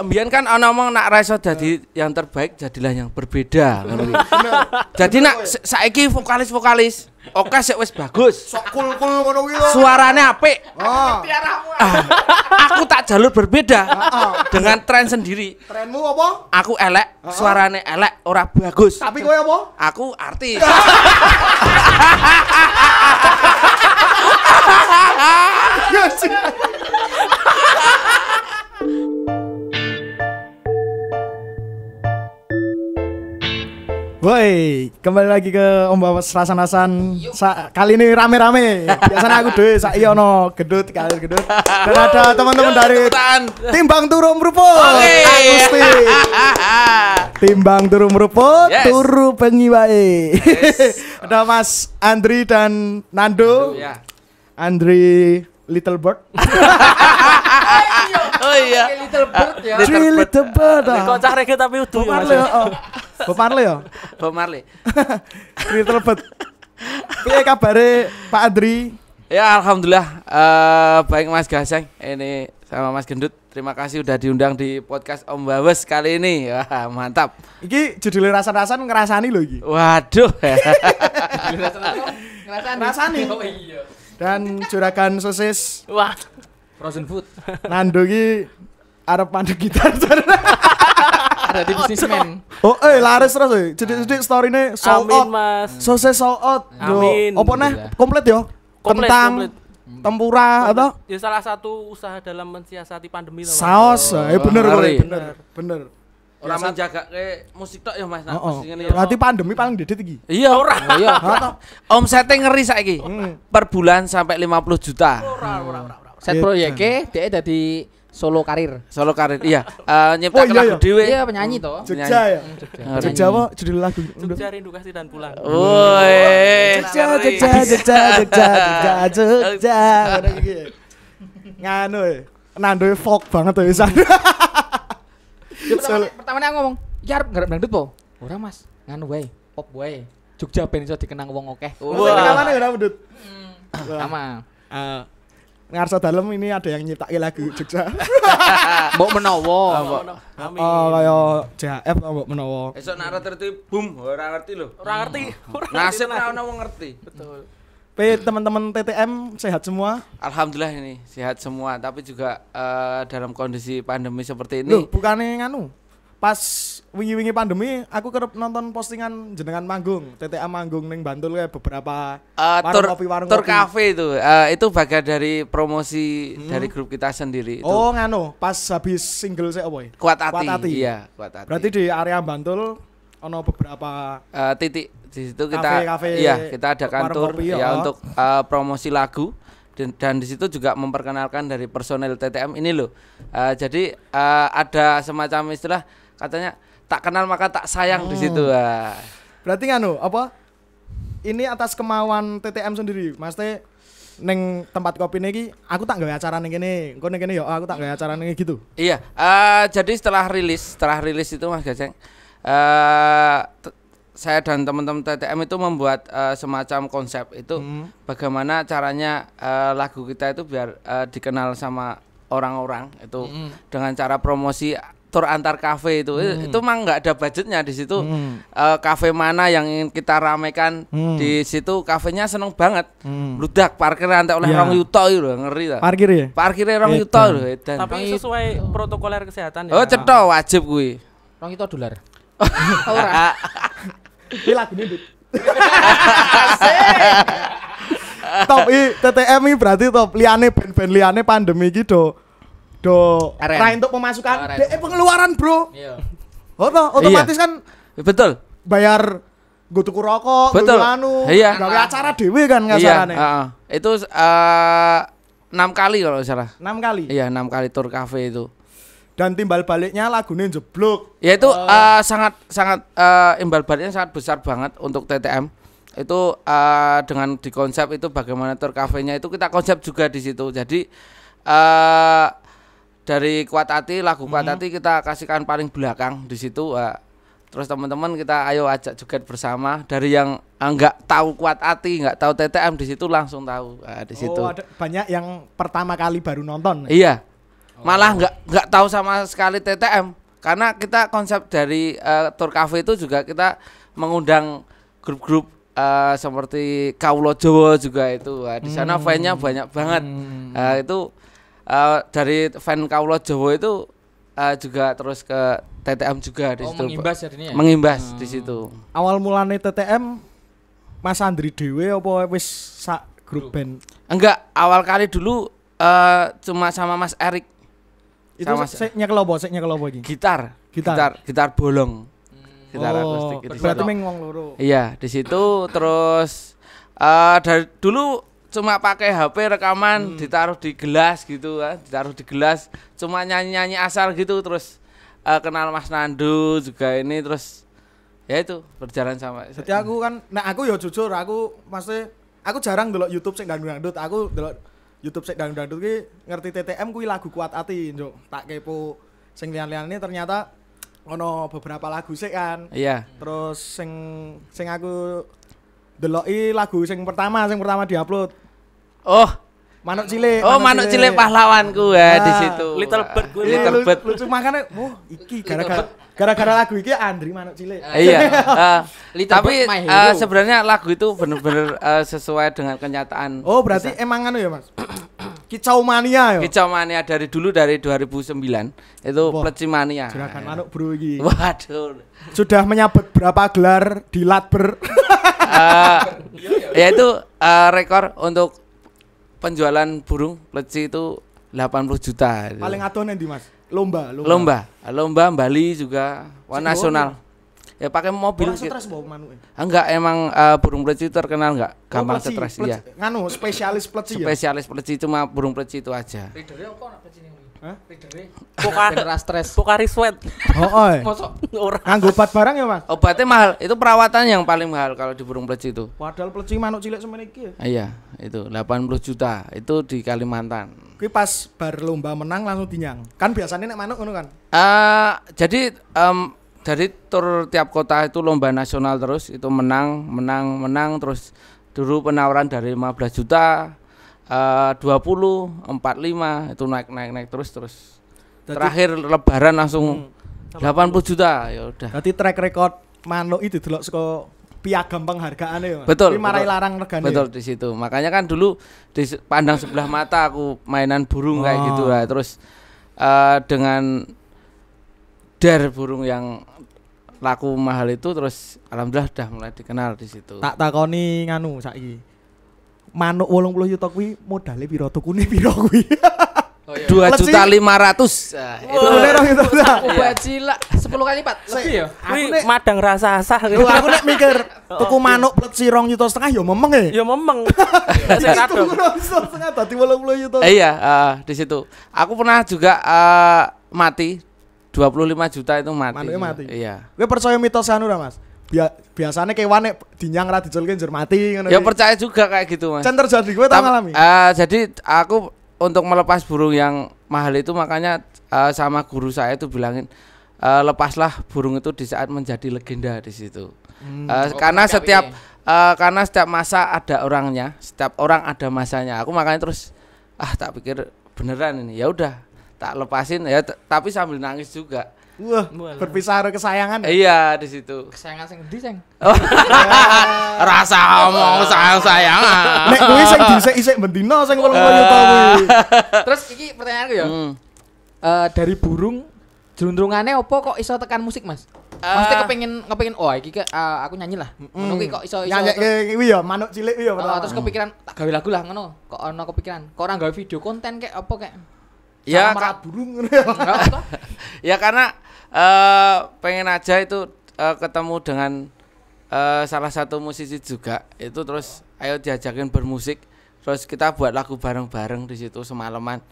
Mbian kan ana omong nak ra iso dadi iya. yang terbaik jadilah yang berbeda iya. ngono Jadi nak saiki vokalis-vokalis oke sik wis bagus. Sok kul-kul ngono kuwi Suarane apik. Ah. Ah. Ah. Aku tak jalur berbeda dengan tren sendiri. Trenmu apa? Aku elek, suarane elek, ora bagus. Tapi kowe apa? Aku artis. Ya, Woi, kembali lagi ke Om Bawas rasan-rasan. Sa kali ini rame-rame. Biasanya aku dhewe sak iya ono gedut kali gedut. Dan ada teman-teman dari Timbang Turu Oke, Agusti. Timbang Turu Mruput, yes. turu Pengiwai. ada Mas Andri dan Nando. Ya. Andri Little Bird. oh iya. Little Bird ya. Little Bird. Ah. Kok kita reggae tapi udu ya. Bob Marley ya? Bob Marley. Kri terlebet. Piye kabare Pak Andri? Ya alhamdulillah uh, baik Mas Gaseng ini sama Mas Gendut. Terima kasih udah diundang di podcast Om Bawes kali ini. Wah, mantap. Iki judulnya rasa-rasan ngerasani loh iki. Waduh. ngerasani. Ngerasani. Oh iya. Dan juragan sosis. Wah. Frozen food. Nando iki arep pandu gitar. Jadi bisnismen. Oh, eh laris terus Jadi jadi story ini sold out. Mas. Sose sold out. Amin. Apa neh? Komplit yo. Kentang. Tempura atau? Ya salah satu usaha dalam mensiasati pandemi Saos, eh oh, bener kok, bener. Bener. Orang ya, menjaga ke musik tok ya Mas. Oh, oh. Berarti pandemi paling dede tinggi. Iya oh, orang. Oh, iya. Omsete ngeri saiki. Hmm. Per bulan sampai 50 juta. Orang, ora ora. Set iya, proyeke iya. dia jadi solo karir. Solo karir. Iya. Uh, nyipta oh, iya, lagu iya. dhewe. Iya, penyanyi toh. Jogja ya. Jogja apa judul lagu? Jogja Rindu Kasih dan Pulang. Woi. Jogja Jogja Jogja Jogja Jogja Jogja. Nganu. E. Nando e folk banget tuh e, Isan. Pertama nih aku ngomong, "Ya arep garap dangdut po?" Ora, Mas. Nganu wae, pop wae. Jogja ben iso dikenang wong oke. akeh. Wah. nih ora, Dut. Hmm. Sama. Eh, ngarsa dalam ini ada yang nyiptake lagu Jogja. Mbok menawa. Ah, oh, kaya JF to mbok menawa. Esuk nak tertib boom ora ngerti lho. Ora ngerti. Hmm. Nasib ora ono wong ngerti. Betul. P teman-teman TTM sehat semua? Alhamdulillah ini sehat semua, tapi juga eh, dalam kondisi pandemi seperti ini. Loh, bukannya nganu? pas wingi-wingi pandemi aku kerap nonton postingan jenengan manggung TTA manggung neng Bantul ya beberapa uh, tur, kopi warung tur kafe itu uh, itu bagian dari promosi hmm. dari grup kita sendiri itu. oh ngano pas habis single saya oh boy kuat hati, kuat hati. iya kuat hati berarti di area Bantul ono beberapa uh, titik di situ kita kafe, iya kita ada kantor ya. ya untuk promosi lagu dan, dan di situ juga memperkenalkan dari personel TTM ini loh uh, jadi uh, ada semacam istilah katanya tak kenal maka tak sayang hmm. di situ. Wah. Hmm. Berarti nganu apa? Ini atas kemauan TTM sendiri. Mas Teh neng tempat kopi niki aku tak nggak acara ning nengi kau ning kene yo ya, aku tak nggak acara nengi gitu iya uh, jadi setelah rilis setelah rilis itu Mas Gajeng uh, saya dan teman-teman TTM itu membuat uh, semacam konsep itu hmm. bagaimana caranya uh, lagu kita itu biar uh, dikenal sama orang-orang itu hmm. dengan cara promosi tur antar kafe itu hmm. itu mang nggak ada budgetnya di situ hmm. uh, kafe mana yang ingin kita ramaikan hmm. di situ kafenya seneng banget hmm. ludak parkiran antar oleh iya. orang yuto itu ngeri lah parkir ya Parkir orang yuto itu. tapi sesuai protokoler kesehatan ya oh cetok wajib gue Orang yuto dolar ora ini lagu ini top i TTM ini berarti top liane band-band liane pandemi gitu do ra untuk pemasukan oh, de, eh, pengeluaran bro iya oh Oto, iya. otomatis iya. kan betul bayar gue tuku rokok betul anu iya gawe acara dewe kan nggak iya, uh, itu eh, enam 6 kali kalau salah enam kali iya enam kali tour cafe itu dan timbal baliknya lagunya jeblok ya itu oh. uh, sangat sangat uh, imbal baliknya sangat besar banget untuk TTM itu uh, dengan di konsep itu bagaimana tour cafe nya itu kita konsep juga di situ jadi uh, dari Kuat Hati lagu Kuat mm-hmm. Hati kita kasihkan paling belakang di situ uh, terus teman-teman kita ayo ajak joget bersama dari yang nggak tahu kuat hati nggak tahu TTM di situ langsung tahu uh, di oh, situ oh, banyak yang pertama kali baru nonton iya oh. malah nggak nggak tahu sama sekali TTM karena kita konsep dari uh, tour cafe itu juga kita mengundang grup-grup uh, seperti Kaulo Jowo juga itu uh, di sana hmm. banyak banget hmm. uh, itu uh, dari fan Kaulo Jowo itu uh, juga terus ke TTM juga di oh, situ. Mengimbas Ya? Mengimbas hmm. di situ. Awal mulanya TTM Mas Andri Dewe apa wis sak grup band? Enggak, awal kali dulu uh, cuma sama Mas Erik. Itu sama saya seknya apa? Saya iki? Gitar. Gitar. Gitar, gitar bolong. Hmm. Gitar oh, akustik Berarti wong loro. Iya, di situ terus uh, dari dulu cuma pakai HP rekaman hmm. ditaruh di gelas gitu kan ditaruh di gelas cuma nyanyi nyanyi asal gitu terus uh, kenal Mas Nandu juga ini terus ya itu berjalan sama jadi aku kan nah aku ya jujur aku masih, aku jarang dulu YouTube sing dangdut dangdut aku dulu YouTube sing dangdut dangdut ki ngerti TTM gue lagu kuat hati njuk tak kepo sing lian-lian ini ternyata ono beberapa lagu sih kan iya terus sing sing aku deloki lagu sing pertama sing pertama diupload. Oh, Manuk cilik. Oh, manuk cilik pahlawanku ya ah. di situ. Little Bird gue Little Bird. Lucu makanya, oh iki gara-gara gara-gara lagu iki Andri manuk cilik. Ah, iya. Uh, tapi uh, sebenarnya lagu itu bener-bener uh, sesuai dengan kenyataan. Oh, berarti bisa. emang anu ya, Mas? Kicau mania ya. Kicau mania dari dulu dari 2009 itu wow. pleci mania. Juragan manuk bro iki. Waduh. Sudah menyabet berapa gelar di Latber? uh, ya itu uh, rekor untuk penjualan burung leci itu 80 juta. Paling atone di Mas? Lomba, lomba. Lomba, lomba Bali juga, wah nasional. Ya pakai mobil. Orang stres ah, Enggak, emang uh, burung pleci terkenal enggak oh, gampang oh, stres ya. Nganu spesialis pleci ya? Spesialis pleci cuma burung pleci itu aja. Hah? Pokari stres. Pokari sweat. Oh, oi. Mosok Nganggo obat barang ya, Mas? Obatnya mahal. Itu perawatan yang paling mahal kalau di burung pleci itu. Padahal pleci manuk cilik semene iki ya. Iya, itu 80 juta. Itu di Kalimantan. Kuwi pas bar lomba menang langsung dinyang. Kan biasanya nek manuk ngono kan. Eh, uh, jadi um, dari tur tiap kota itu lomba nasional terus itu menang, menang, menang terus dulu penawaran dari 15 juta Eh, dua puluh empat lima itu naik naik naik terus terus. Jadi, Terakhir lebaran langsung hmm, 80 juta ya udah. nanti track record Manuk itu delok saka piagam harga ya. Betul. Tapi marai larang regane. Betul ya. di situ. Makanya kan dulu di pandang sebelah mata aku mainan burung oh. kayak gitu lah. Ya. Terus uh, dengan der burung yang laku mahal itu terus alhamdulillah udah mulai dikenal di situ. Tak takoni nganu saiki manuk puluh juta kuwi biro tuku nih biro kuwi. Oh, iya. dua juta lima ratus ah, itu bener gitu iya. udah cilak sepuluh kali lipat lebih ya aku nih madang rasa asah gitu aku nih mikir tuku manuk plus rong juta setengah ya memang ya e. ya memeng rong juta setengah tadi wolong puluh juta eh, iya ah, di situ aku pernah juga ah, mati dua puluh lima juta itu mati. mati. Iya. Gue percaya mitos anu lah, Mas biasanya kewan nek dinyang ra diculke njur mati ngono. Ya percaya juga kayak gitu, Mas. Cender jadi gue tak ngalami. Uh, jadi aku untuk melepas burung yang mahal itu makanya uh, sama guru saya itu bilangin uh, lepaslah burung itu di saat menjadi legenda di situ. Hmm. Uh, karena setiap uh, karena setiap masa ada orangnya, setiap orang ada masanya. Aku makanya terus ah tak pikir beneran ini. Ya udah, tak lepasin ya tapi sambil nangis juga Wah, berpisah ke kesayangan. Iya, di situ. Kesayangan sing ndi, Ceng? Oh. Rasa omong sayang-sayangan. Nek kuwi sing dhisik-isik bendina sing 8 juta eh. kuwi. Terus iki pertanyaanku ya. Hmm. Eh, dari burung jelundrungannya opo kok iso tekan musik, Mas? pasti eh. kepengen kepengen oh iki ke, aku nyanyi lah. Hmm. Ngono kok iso iso. Nyanyi kuwi ya manuk cilik ya oh, terus kepikiran tak gawe lagu lah ngono. Kok ana kepikiran. Kok ora gawe video konten kek apa kek? Ya, merah burung ya. ya karena uh, pengen aja itu uh, ketemu dengan uh, salah satu musisi juga itu terus ayo diajakin bermusik terus kita buat lagu bareng-bareng di situ semalaman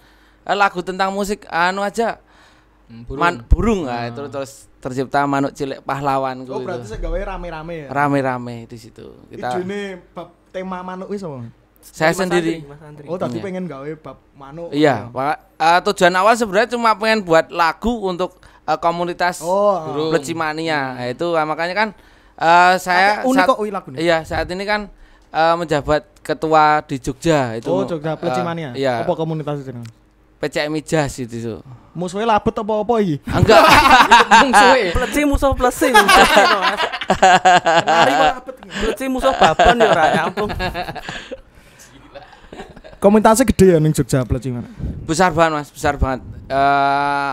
uh, lagu tentang musik anu aja hmm, burung, Man, burung nah. Ah. itu terus tercipta manuk cilik pahlawan oh gitu. berarti segawe rame-rame ya rame-rame di situ kita ini tema manuk itu saya Mas sendiri. Andri, Mas Andri. Oh, tapi iya. pengen gawe bab manuk Iya, Pak. Uh, tujuan awal sebenarnya cuma pengen buat lagu untuk uh, komunitas oh, uh. Ah. mania Hmm. Nah, itu ah, makanya kan uh, saya unik saat, kok lagunya. Iya, saat ini kan uh, menjabat ketua di Jogja itu. Oh, Jogja Plecimania. Uh, iya. Apa komunitas itu? PCMI sih itu so. Musuhnya labet apa apa iki? Enggak. musuhnya. Pleci musuh pleci. Pleci musuh baban ya ora ya ampun. Komunitasnya gede ya nih Jogja Pleci mana? Besar banget Mas, besar banget. Uh,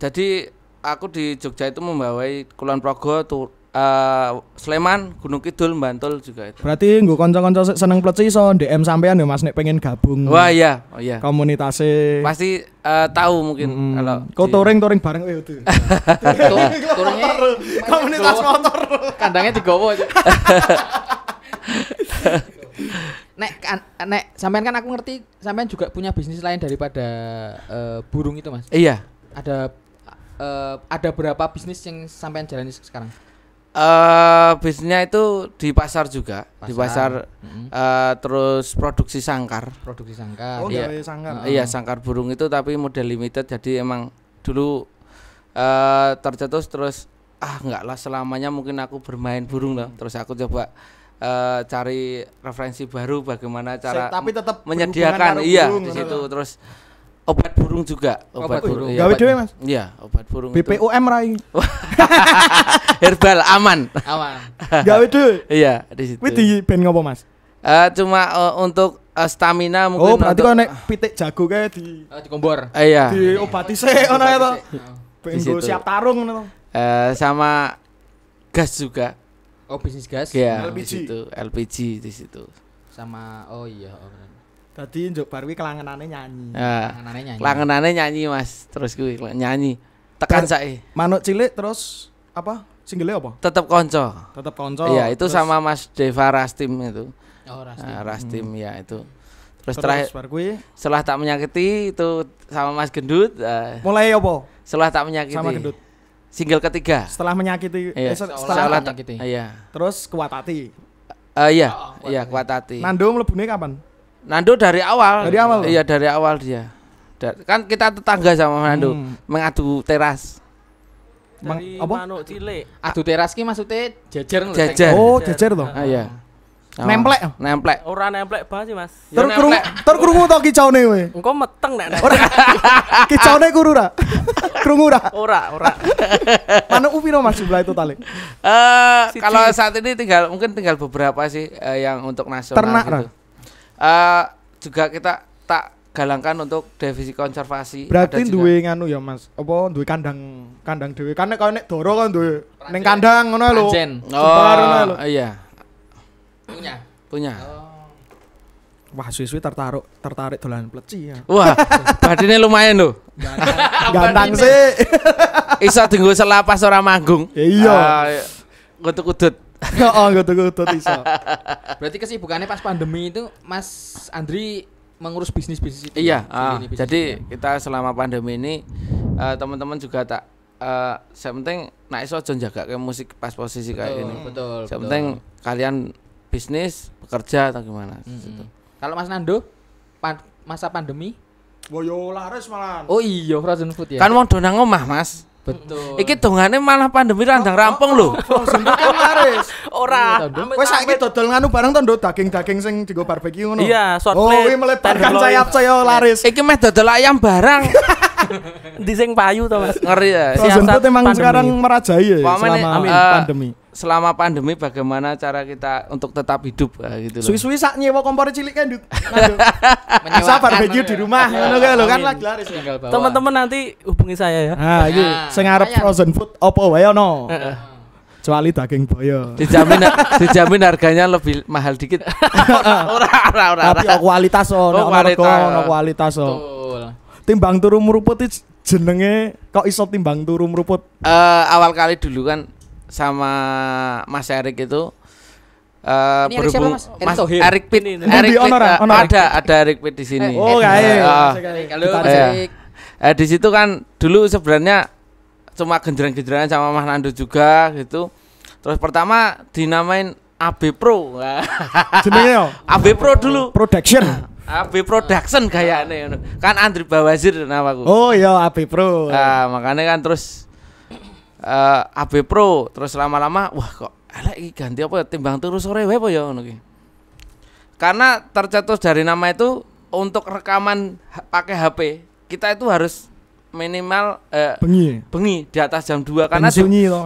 jadi aku di Jogja itu membawai Kulon Progo tuh eh, Sleman, Gunung Kidul, Bantul juga itu. Berarti gue konco-konco seneng pleci so DM sampean ya Mas nek pengen gabung. Wah iya, oh iya. Komunitas pasti uh, tahu mungkin hmm. kalau kau touring touring bareng oh, iya, itu. touring komunitas motor. Kandangnya Gowo aja. nek kan, nek sampean kan aku ngerti sampean juga punya bisnis lain daripada uh, burung itu Mas. Iya. Ada uh, ada berapa bisnis yang sampean jalani sekarang? Uh, bisnisnya itu di pasar juga, pasar. di pasar mm-hmm. uh, terus produksi sangkar. Produksi sangkar. Oh, iya, sangkar. Uh, iya, sangkar burung itu tapi model limited jadi emang dulu uh, tercetus terus ah nggak lah selamanya mungkin aku bermain burung lah. Terus aku coba uh, cari referensi baru bagaimana cara tapi tetap menyediakan iya di situ terus Obat burung juga. Obat, obat burung. burung. Iya, Gawe dhewe, Mas? Iya, obat burung. BPOM rai. Herbal aman. Aman. Gawe dhewe. Iya, di situ. Kuwi di ben ngopo, Mas? Uh, cuma uh, untuk uh, stamina mungkin Oh, berarti kok nek pitik jago kae di uh, kompor Uh, iya. Diobati se ngono ya to. pengen siap tarung ngono uh, sama gas juga. Oh, bisnis gas. Iya, LPG. Di situ, LPG di situ. Sama oh iya, oh, Tadi njuk bar kelangenane nyanyi. Ya. Kelangenane nyanyi. Kelangenane nyanyi, Mas. Terus kuwi nyanyi. Tekan saya Manuk cilik terus apa? Single apa? tetep konco. tetep konco. Iya, itu terus... sama Mas Deva Rastim itu. Oh, Rastim. Nah, Rastim hmm. ya itu. Terus, terus terakhir setelah tak menyakiti itu sama Mas Gendut. Uh, Mulai apa? Setelah tak menyakiti. Sama Gendut. Single ketiga. Setelah menyakiti. Iya. Eh, setelah, setelah menyakiti. Iya. Terus kuat hati. Uh, iya, oh, kuat iya kuat hati. Nando mlebune kapan? Nando dari awal. Dari awal. Iya, dari awal dia. kan kita tetangga sama Nando, hmm. mengadu teras. Mang, apa? Manuk cilik. Adu teras ki maksudnya jajar lho. Jajar. Oh, jajar loh, Ah, iya. Oh. Nemplek. Nemplek. Ora nemplek banget sih, Mas. Ya Terkurung krungu, kicau krungu to kicaune kowe. Engko meteng nek. Ora. Kicaune kuru ra. Krungu ra. Ora, ora. Manuk piro Mas jumlah totale? Eh, kalau saat ini tinggal mungkin tinggal beberapa sih uh, yang untuk nasional Ternak gitu uh, juga kita tak galangkan untuk divisi konservasi. Berarti duwe nganu ya Mas. Apa duwe kandang kandang dhewe. Kan nek kaya nek doro kan duwe ning kandang ngono lho. Oh, iya. Punya. Punya. Oh. Wah, suwi-suwi tertarik tertarik dolan pleci ya. Wah, badine lumayan lho. Ganteng sih. Iso dienggo selapas orang manggung. Iya. Uh, ah, iya. Kutu-kutut. oh, enggak tuh gue tuh Berarti kesibukannya pas pandemi itu Mas Andri mengurus bisnis bisnis itu. Iya. ah, bisnis jadi ya. kita selama pandemi ini uh, teman-teman juga tak uh, eh, saya penting naik jangan jaga kayak musik pas posisi betul, kayak ini, Betul. Saya penting kalian bisnis, bekerja atau gimana hmm. Kalau Mas Nando pan masa pandemi Woyo laris Oh iya frozen food ya. Kan mau donang omah, Mas. Betul. Iki dongane malah pandemi randang rampung lho. Oh, oh, Sembuh kan laris. Ora. Iya, Wes saiki dodol nganu bareng to daging-daging sing digo barbeque ngono. Iya, short Oh, kuwi melebarkan sayap saya iya. laris. Iki meh dodol ayam barang. Di sing payu to, Mas. Ngeri ya. Oh, siap emang sekarang merajai ya selama pandemi. Eh, selama pandemi bagaimana cara kita untuk tetap hidup nah, gitu loh. Suwi-suwi sak nyewa kompor cilik kan Dut. Bisa barbecue di ya. rumah ngono kan lho kan lagi laris. Ya. Teman-teman nanti hubungi saya ya. Ha ah, iki ah, sing arep frozen food opo wae ono. Kecuali daging boyo. Dijamin dijamin harganya lebih mahal dikit. Ora ora ora. Tapi kualitas ono oh, ono kualitas ono. Oh. Timbang turu meruput jenenge kok iso timbang turu meruput? Eh awal kali dulu kan sama Mas Erik itu Uh, ini berhubung Erik siapa, Mas, Mas Pit, Erik eh, ada ada Erik Pit di sini. Eh, oh, kayak. Uh, Eh, di situ kan dulu sebenarnya cuma genjreng-genjrengan sama Mas Nando juga gitu. Terus pertama dinamain AB Pro. AB Pro dulu. Production. AB Production kayaknya kan Andri Bawazir namaku. Oh iya AB Pro. Nah, makanya kan terus uh, eh, AB Pro terus lama-lama wah kok ala iki ganti apa ya? timbang terus sore wae apa ya ngono Karena tercetus dari nama itu untuk rekaman pakai HP kita itu harus minimal eh, bengi bengi di atas jam 2 karena di,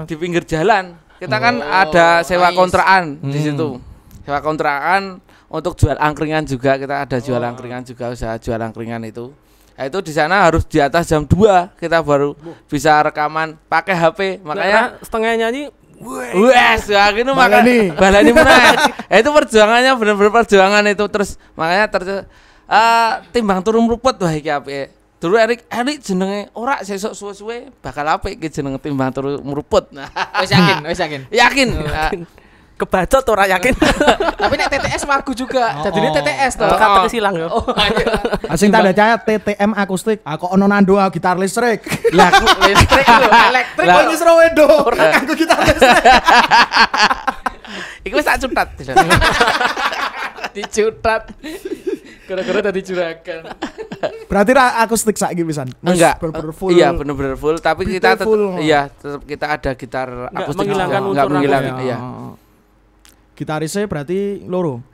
di pinggir jalan kita kan oh, kan ada sewa nice. kontrakan di hmm. situ sewa kontrakan untuk jual angkringan juga kita ada jual oh. angkringan juga usaha jual angkringan itu Nah, itu di sana harus di atas jam 2 kita baru bisa rekaman pakai HP. Makanya nah, setengah nyanyi Wes, akhirnya gitu, maka balani, balani menang. Ya, itu perjuangannya benar-benar perjuangan itu terus makanya ter uh, timbang turun rupet wah iki apik. Dulu Erik Erik jenenge ora sesuk suwe-suwe bakal apik iki jeneng timbang turun rupet. Nah. Wis yakin, yakin. Oh, yakin. Nah, kebacot ora yakin. Tapi nek TTS lagu juga. Oh. jadi ini TTS tuh Kata oh. kesilang yo. Oh, iya. Asing tanda cahaya TTM akustik. Aku ah, ono nando ah, gitar listrik. lagu listrik lho, elektrik kok nyusro wedo. Aku gitar listrik. Iku wis tak cutat. Dicutat. Gara-gara tadi curahkan. Berarti ra akustik saiki pisan. Enggak. Bener -bener full. Iya, bener-bener full, tapi kita tetap iya, tetap kita ada gitar akustik. menghilangkan unsur. menghilangkan, iya. Gitarisnya berarti loro.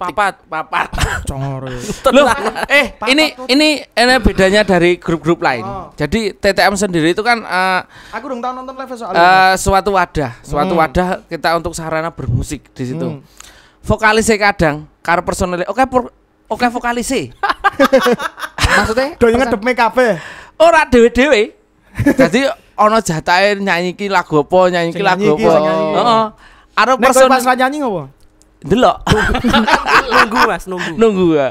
Papat, papat. Congor. Ya. Loh, eh, eh papat ini tuh. ini ini bedanya dari grup-grup lain. Oh. Jadi TTM sendiri itu kan uh, Aku dong tahu nonton live soalnya. Uh, eh, suatu wadah, suatu hmm. wadah kita untuk sarana bermusik di situ. Hmm. Vokalisnya kadang karo personelnya oke okay, oke okay, vokalisnya. E. Maksudnya? Do ngedep kabeh. Ora dhewe-dhewe. Jadi ana jatah nyanyi ki lagu apa, nyanyi ki lagu apa. Heeh. Arep person pas nyanyi ngopo? Delok. nunggu Mas, nunggu. Nunggu ya.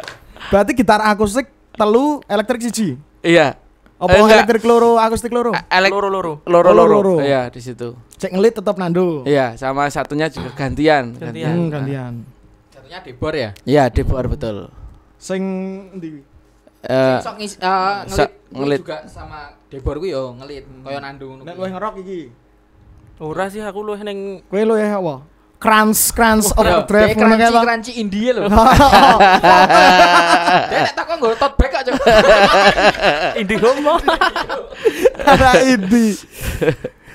Berarti gitar akustik telu elektrik siji. Iya. Apa eh, elektrik loro, akustik loro? Eh, elek loro loro. Loro loro. loro. Iya, di situ. Cek ngelit tetap Nando. Iya, sama satunya juga gantian. Gantian. gantian, hmm, gantian. Satunya Debor ya? Iya, Debor betul. Sing di. Eh, eh, ngelit, ngelit. juga sama Debor gue yo ngelit koyo nandung nek luwih ngerok iki ora sih aku luwih ning kowe ya apa Crunch, crunch, oh, overdrive, iya. ngono kae lho. Crunchy India loh, Dia nek takon nggo tote bag aja. Indi mau, Ada indi.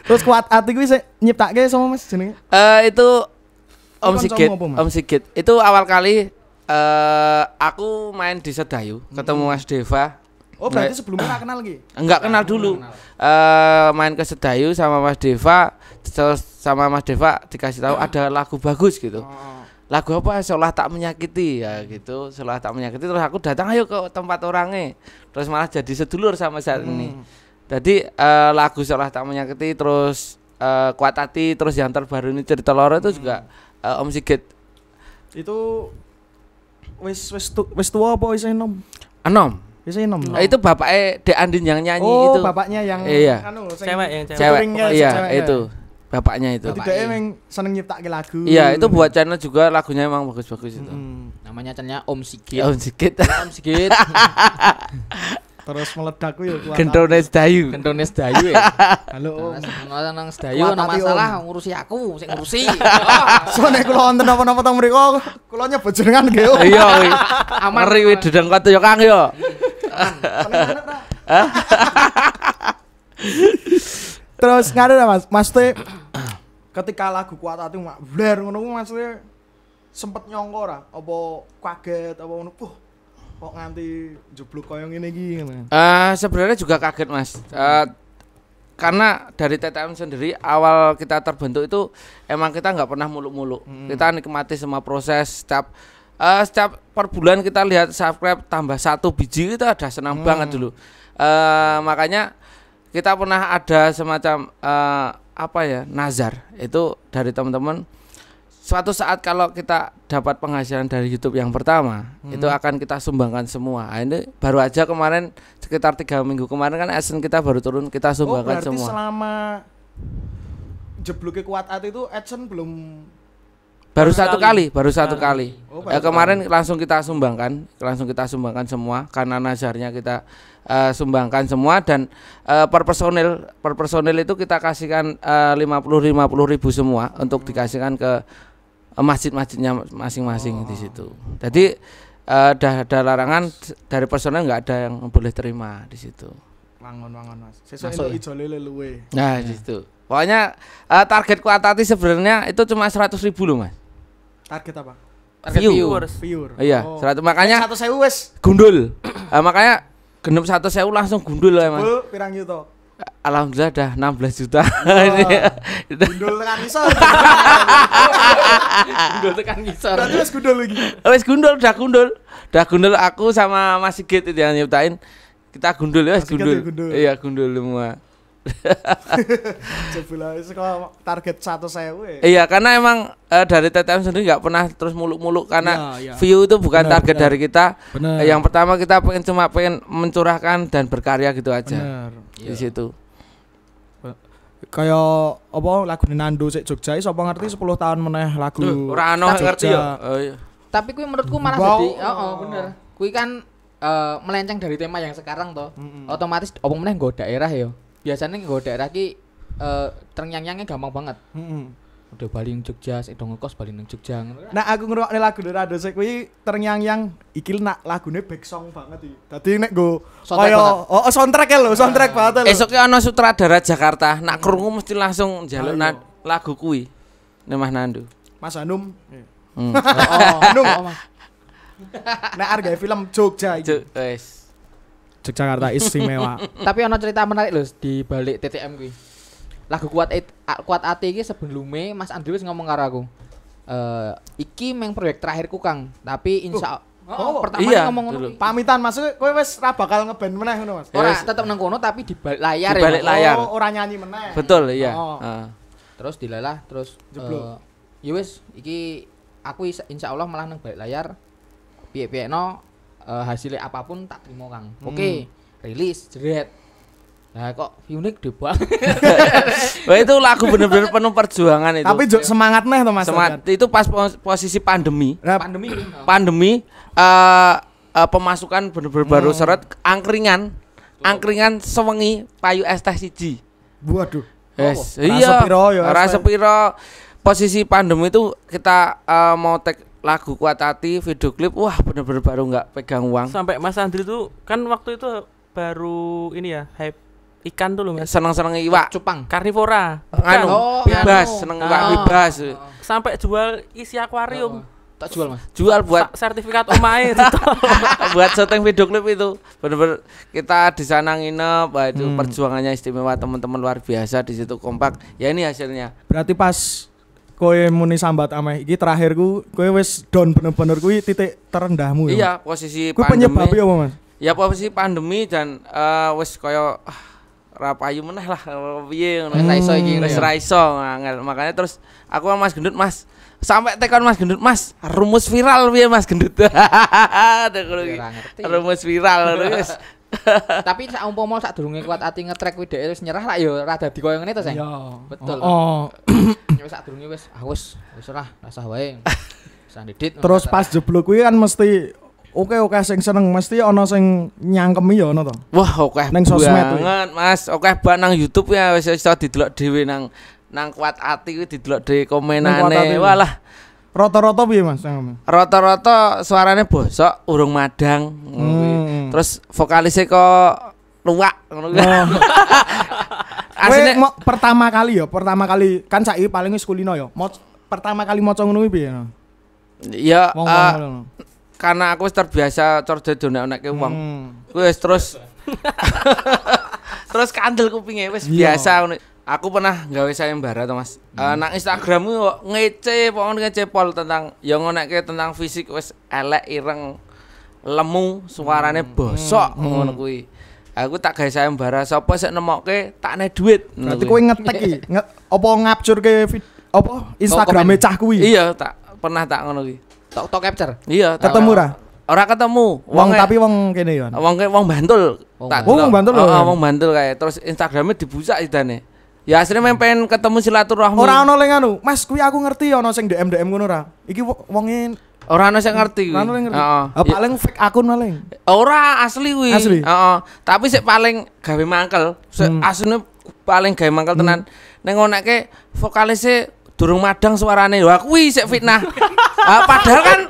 Terus kuat hati gue nyiptake sama Mas jenenge? Eh itu Om Sigit, Om Sigit. Itu awal kali uh, aku main di Sedayu, hmm. ketemu Mas Deva. Oh, berarti sebelumnya enggak kenal lagi? Enggak kenal dulu. Eh Uh, main ke Sedayu sama Mas Deva, terus sama Mas Deva dikasih tahu ada lagu bagus gitu. Oh, oh. Lagu apa? Seolah tak menyakiti ya gitu. Seolah tak menyakiti terus aku datang ayo ke tempat orangnya. Terus malah jadi sedulur sama saat hmm. ini. Jadi uh, lagu seolah tak menyakiti terus uh, kuat hati terus yang terbaru ini cerita loro itu hmm. juga uh, Om Sigit itu wis wis tu, wis tua apa wis enom? Enom. Wis enom. Nah, itu bapaknya Dek Andin yang nyanyi oh, itu. Oh, bapaknya yang iya. anu, cewek yang cewek. cewek. Oh, iya, itu. Bapaknya itu. Jadi emang seneng nyiptakin lagu. Iya, itu buat channel juga lagunya emang bagus-bagus itu. Hmm. Namanya channelnya Om Sigit. Iya, Om Sigit. Om Sigit. terus meledak yo gendone sedayu gendone sedayu ya Om. Ono nang sedayu ono masalah ngurusi aku sing ngurusi so kula wonten apa-apa ta mriko, kula nyebut jenengan nggih iya aman dedeng kate yo Kang yo terus ngene Mas mas te ketika lagu kuat hati mak bler ngono mas te sempet nyongkor apa kaget apa ngono kok nganti jeblok koyong ini gini uh, kan? eh, sebenarnya juga kaget mas uh, karena dari TTM sendiri awal kita terbentuk itu emang kita nggak pernah muluk-muluk hmm. kita nikmati semua proses setiap uh, setiap per bulan kita lihat subscribe tambah satu biji itu ada senang hmm. banget dulu uh, makanya kita pernah ada semacam uh, apa ya nazar itu dari teman-teman suatu saat kalau kita dapat penghasilan dari YouTube yang pertama hmm. itu akan kita sumbangkan semua nah, ini baru aja kemarin sekitar tiga minggu kemarin kan Essen kita baru turun kita oh, sumbangkan oh, berarti semua selama jebloknya kuat at itu adsen belum baru satu kali, kali baru satu kali, kali. Oh, ya, kemarin kali. langsung kita sumbangkan langsung kita sumbangkan semua karena nazarnya kita uh, sumbangkan semua dan uh, per personil per personil itu kita kasihkan eh, lima puluh lima puluh ribu semua untuk hmm. dikasihkan ke Eh, masjid-masjidnya masing-masing oh. di situ. Jadi uh, ada larangan dari personel nggak ada yang boleh terima di situ. Wangon-wangon mas. Sesuai ya? e lele luwe. Nah ya. di situ. Pokoknya uh, target kuatati sebenarnya itu cuma seratus ribu loh mas. Target apa? Target viewer. Oh, Iya. Oh. makanya. Satu sewu wes. Gundul. uh, makanya genep satu sewu langsung gundul lah ya, mas. Gundul pirang itu. Alhamdulillah dah 16 juta. Gundul kan ngisor. gundul tekan ngisor. Berarti wis gundul lagi. Wis gundul, udah gundul. Udah gundul aku sama Mas Sigit itu yang nyiptain. Kita gundul ya, gundul. Iya, gundul semua. coba kalau target satu saya Iya, karena emang uh, dari TTM sendiri nggak pernah terus muluk-muluk karena ya, ya. view itu bukan bener, target bener. dari kita. Bener. Yang pertama kita pengen cuma pengen mencurahkan dan berkarya gitu aja. Bener. Di ya. situ. Kayak apa lagu Nando sik Jogja siapa ngerti 10 tahun meneh lagu. Ora Jogja. ngerti ya. Oh, iya. Tapi kuwi menurutku malah wow. jadi oh, oh, bener. Kuwi kan uh, melenceng dari tema yang sekarang toh. Mm -hmm. Otomatis opo meneh nggo daerah ya biasanya gue daerah ki uh, eh, ternyanyi gampang banget mm -hmm. udah balik Jogja dong ngekos balik yang Jogja nah aku nih lagu dari Rado saya kui ternyang nyang ikil nak nih back song banget sih. tadi nek go oh, oh soundtrack ya lo soundtrack ah. banget ya lo esoknya ano sutradara Jakarta nak mm. kerungu mesti langsung jalan nah, lagu kui nih Mas Nandu Mas Anum iya. hmm. oh, oh, Anum oh, oh, oh Mas. nah harga film Jogja iki. Yogyakarta istimewa. Tapi ono cerita menarik loh di balik TTM gue. Lagu kuat et, kuat ati iki sebelumnya Mas Andri wis ngomong karo aku. Uh, iki meng proyek terakhirku Kang, tapi oh. insya Oh, oh, pertama iya, ngomong dulu. pamitan maksudnya kowe wis ra bakal ngeband meneh ngono Mas. Ora tetep nang kono tapi di balik layar di ya, balik ya. layar. Oh, ora nyanyi meneh. Betul, iya. Oh. Uh. Terus dilelah terus Jeblok. Uh, ya wis iki aku insya Allah malah nang balik layar piye-piye no uh, hasilnya apapun tak terima kang hmm. oke okay, rilis jeret Nah kok unik deh bang. Wah itu lagu bener-bener penuh perjuangan itu. Tapi iya. semangat nih tuh mas. Semangat itu pas posisi pandemi. Nah, pandemi. pandemi. Uh, uh, pemasukan bener-bener hmm. baru seret angkringan. Angkringan sewengi payu es teh siji. Waduh. Yes. Oh, iya. Ya, Rasa piro. Rasa piro. Posisi pandemi itu kita uh, mau tek lagu kuat hati video klip wah bener-bener baru nggak pegang uang sampai Mas Andri itu kan waktu itu baru ini ya hype ikan dulu. loh mas seneng-seneng iwak cupang karnivora anu bebas oh, seneng iwak bebas anu. ah. sampai jual isi akuarium oh, oh. tak jual mas jual buat sertifikat sertifikat omae buat syuting video klip itu bener-bener kita di sana nginep itu hmm. perjuangannya istimewa teman-teman luar biasa di situ kompak ya ini hasilnya berarti pas kowe muni sambat ame, iki terakhirku ku kowe wis down bener-bener kuwi titik terendahmu ya. Iya, posisi pandemi. Mas? Ya posisi pandemi dan uh, wis koyo ah, rapayu meneh lah piye ngono hmm, iso iki wis hmm, iya. ra iso ah, Makanya terus aku sama Mas Gendut, Mas sampai tekan Mas Gendut, Mas rumus viral piye Mas Gendut. Iya, rumus viral terus tapi sak umpama sak durunge kuat ati ngetrek kuwi dhek wis nyerah lah yo ora dadi koyo ngene to, Seng. Iya. Betul. Oh. Wis oh. sak durunge wis ah wis wis ora rasah wae. Didit, Terus pas jeblok kuwi kan mesti oke oke sing seneng mesti ono sing nyangkemi ya ono to. Wah, oke. Okay, nang sosmed banget, Mas. Oke okay, banget nang YouTube ya wis iso didelok dhewe nang nang kuat ati kuwi didelok dhewe komenane. Walah. Rata-rata piye Mas? Rata-rata suarane bosok, urung madang. Hmm, hmm. Terus vokalisnya kok luwak ngono oh. pertama kali ya, pertama kali kan saiki paling wis kulino ya. Mo, pertama kali maca ngono piye? Ya wong, uh, eh, karena aku terbiasa cor donek-donekke wong. Hmm. Wis terus terus kandel kupinge wis iya. biasa ngono aku pernah gawe sayembara to Mas. Eh, hmm. Uh, nang Instagrammu kok ngece pokoknya ngece pol tentang yang ngonekke tentang fisik wis elek ireng lemu suarane hmm. bosok hmm. ngono kuwi. Aku tak gawe sayembara sapa sik nemokke tak ne duit. Berarti kowe ngetek iki. Nge apa ngapcurke apa Instagrame cah kuwi? Iya, tak pernah tak ngono kuwi. Tok tok capture. Iya, ketemu ra? Ora ketemu. Wong tapi wong kene yo. Ya? Wong wong Bantul. Wong Bantul. Wong Bantul. Heeh, ah, ya? ah, wong Bantul kae. Terus Instagrame dibusak idane. Ya asli main pengen ketemu silaturahmi. orang ono ling anu, Mas kuwi aku ngerti ya ono yang DM-DM gue ora. Iki wongin orang ono sing ngerti Orang Ora ngerti. Heeh. Oh, paling fake akun paling. orang asli kuwi. Asli. oh. Tapi saya paling gawe mangkel. Sik hmm. paling gawe mangkel hmm. tenan. Hmm. Ning ngonekke durung madang suarane. Wah kuwi sik fitnah. uh, padahal kan